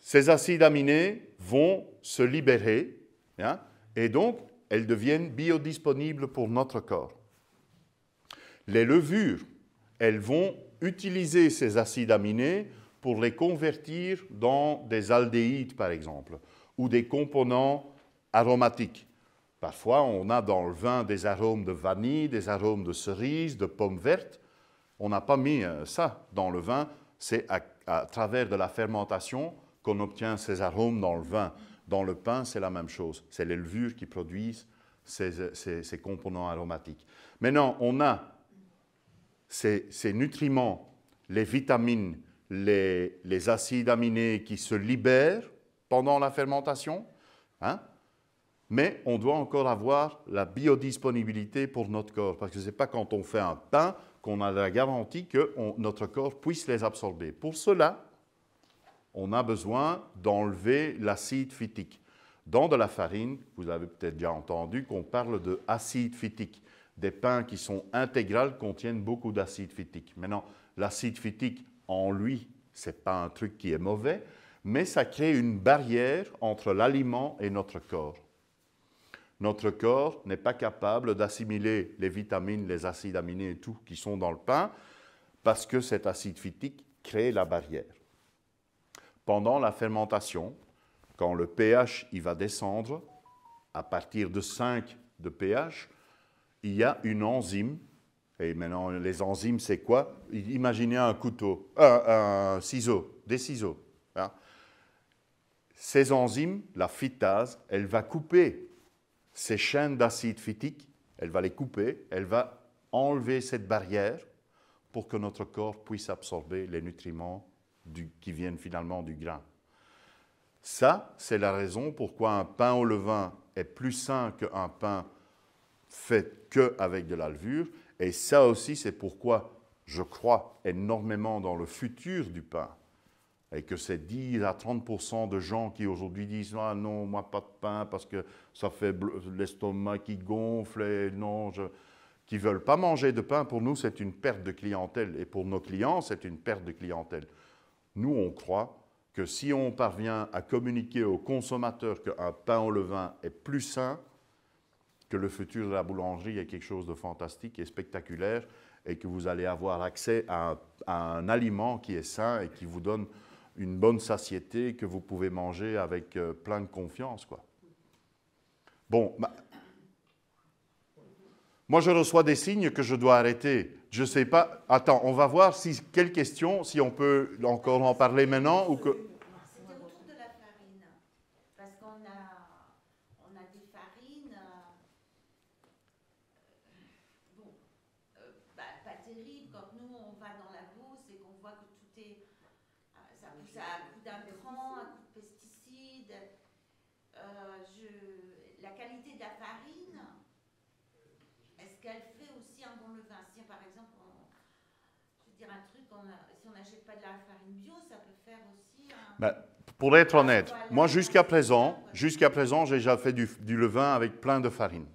A: Ces acides aminés vont se libérer hein et donc elles deviennent biodisponibles pour notre corps. Les levures, elles vont utiliser ces acides aminés pour les convertir dans des aldéhydes, par exemple, ou des composants aromatiques. Parfois, on a dans le vin des arômes de vanille, des arômes de cerise, de pommes vertes. On n'a pas mis euh, ça dans le vin. C'est à, travers de la fermentation qu'on obtient ces arômes dans le vin. Dans le pain, c'est la même chose. C'est les levures qui produisent ces, composants aromatiques. Maintenant, on a ces, nutriments, les vitamines, les, acides aminés qui se libèrent pendant la fermentation, hein, mais on doit encore avoir la biodisponibilité pour notre corps, parce que ce n'est pas quand on fait un pain qu'on a la garantie que notre corps puisse les absorber. Pour cela, on a besoin d'enlever l'acide phytique. Dans de la farine, vous avez peut-être déjà entendu qu'on parle de acide phytique. Des pains qui sont intégrales contiennent beaucoup d'acide phytique. Maintenant, l'acide phytique en lui, ce n'est pas un truc qui est mauvais, mais ça crée une barrière entre l'aliment et notre corps. Notre corps n'est pas capable d'assimiler les vitamines, les acides aminés et tout qui sont dans le pain parce que cet acide phytique crée la barrière pendant la fermentation, quand le pH il va descendre, à partir de 5 de pH, il y a une enzyme. Et maintenant, les enzymes, c'est quoi Imaginez un couteau, un ciseau, des ciseaux. Hein. Ces enzymes, la phytase, elle va couper ces chaînes d'acide phytique, elle va les couper, elle va enlever cette barrière pour que notre corps puisse absorber les nutriments qui viennent finalement du grain. Ça, c'est la raison pourquoi un pain au levain est plus sain qu'un pain fait que avec de la levure. Et ça aussi, c'est pourquoi je crois énormément dans le futur du pain. Et que c'est 10 à 30 de gens qui aujourd'hui disent Ah non, moi pas de pain parce que ça fait l'estomac qui gonfle et non, qui ne veulent pas manger de pain, pour nous, c'est une perte de clientèle. Et pour nos clients, c'est une perte de clientèle. Nous, on croit que si on parvient à communiquer aux consommateurs qu'un pain au levain est plus sain, que le futur de la boulangerie est quelque chose de fantastique et spectaculaire, et que vous allez avoir accès à un, aliment qui est sain et qui vous donne une bonne satiété que vous pouvez manger avec euh, plein de confiance. Quoi. Bon, moi je reçois des signes que je dois arrêter je ne sais pas. Attends, on va voir si quelle question, si on peut encore en parler maintenant ou que. C'était autour de la farine, parce qu'on a, des farines, bon, pas terrible. Quand nous on va dans la bouche, et qu'on voit que tout est, ça a à coup d'un coup de pesticides. la qualité de la farine, est-ce qu'elle si on n'achète pas de la farine bio, ça peut faire aussi ben, pour être honnête, moi jusqu'à présent, jusqu'à présent, j'ai déjà fait du, levain avec plein de farine,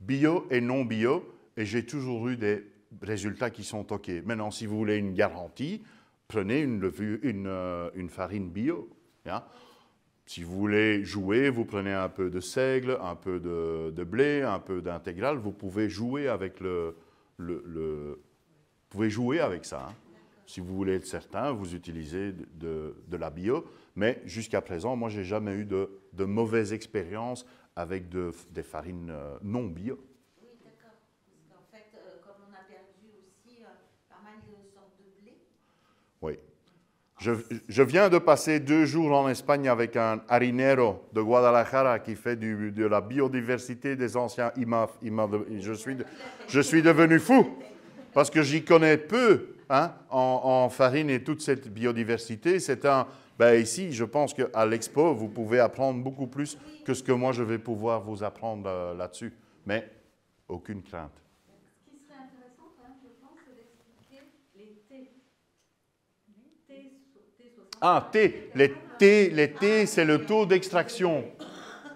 A: bio et non bio, et j'ai toujours eu des résultats qui sont ok. Maintenant, si vous voulez une garantie, prenez une, une, euh, une farine bio. Hein. si vous voulez jouer, vous prenez un peu de seigle, un peu de, blé, un peu d'intégral, Vous pouvez jouer avec le, le, le vous pouvez jouer avec ça. Hein. Si vous voulez être certain, vous utilisez de, la bio. Mais jusqu'à présent, moi, j'ai jamais eu de, de mauvaises expériences avec des farines euh, non bio. Oui, d'accord. Parce qu'en fait, euh, comme on a perdu aussi euh, pas mal de sortes de blé. Oui. Je, viens de passer deux jours en Espagne avec un harinero de Guadalajara qui fait du, de la biodiversité des anciens imaf. je, suis je suis devenu fou parce que j'y connais peu hein, en, farine et toute cette biodiversité. C'est un, ben, ici, je pense qu'à l'expo, vous pouvez apprendre beaucoup plus que ce que moi je vais pouvoir vous apprendre euh, là-dessus. Mais aucune crainte. Ce qui serait intéressant, je pense, c'est d'expliquer les thés. ah, thé. Les thés, les thés c'est le taux d'extraction.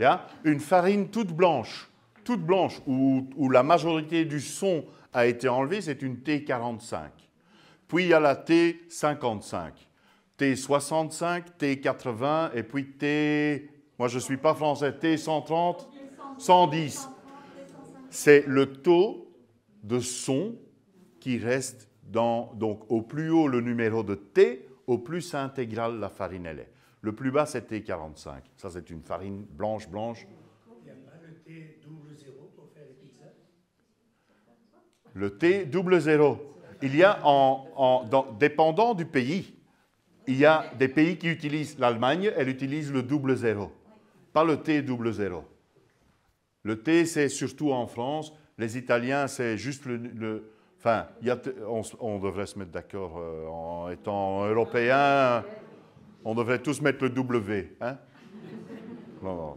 A: Y'a Une farine toute blanche, toute blanche, où la majorité du son a été enlevé c'est une T45. Puis il y a la T55, T65, T80 et puis T... Moi je ne suis pas français, T130, 110. C'est le taux de son qui reste dans... Donc au plus haut le numéro de T, au plus intégral la farine elle est. Le plus bas c'est T45. Ça c'est une farine blanche blanche Le T double zéro. Il y a, en, dépendant du pays, il y a des pays qui utilisent l'Allemagne, elle utilise le double zéro, pas le T double zéro. Le T, c'est surtout en France. Les Italiens, c'est juste le, Enfin, on, devrait se mettre d'accord euh, en étant Européens, On devrait tous mettre le W. Hein. non,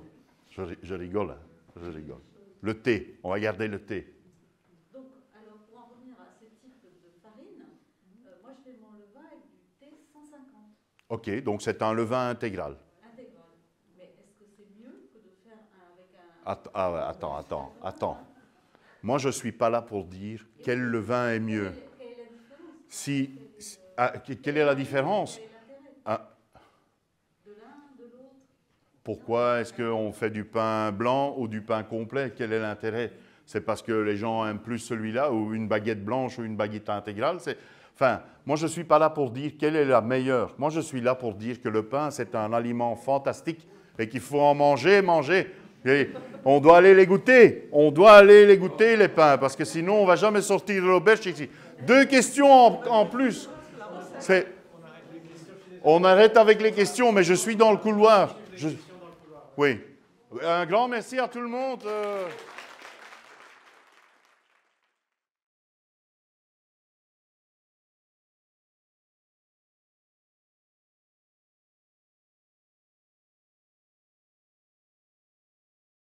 A: je, rigole. Hein, je rigole. Le T, on va garder le T. OK, donc c'est un levain intégral. Intégral. Mais est-ce que c'est mieux que de faire avec un... Ah attends, attends, attends. Moi, je ne suis pas là pour dire quel levain est mieux. Si, quelle est la différence Pourquoi est-ce qu'on fait du pain blanc ou du pain complet Quel est l'intérêt C'est parce que les gens aiment plus celui-là ou une baguette blanche ou une baguette intégrale Enfin, moi je ne suis pas là pour dire quelle est la meilleure. Moi je suis là pour dire que le pain, c'est un aliment fantastique et qu'il faut en manger, manger. on doit aller les goûter. On doit aller les goûter, les pains, parce que sinon on va jamais sortir de l'auberge ici. Deux questions en, plus. On arrête avec les questions, mais je suis dans le couloir. Oui. Un grand merci à tout le monde. Euh.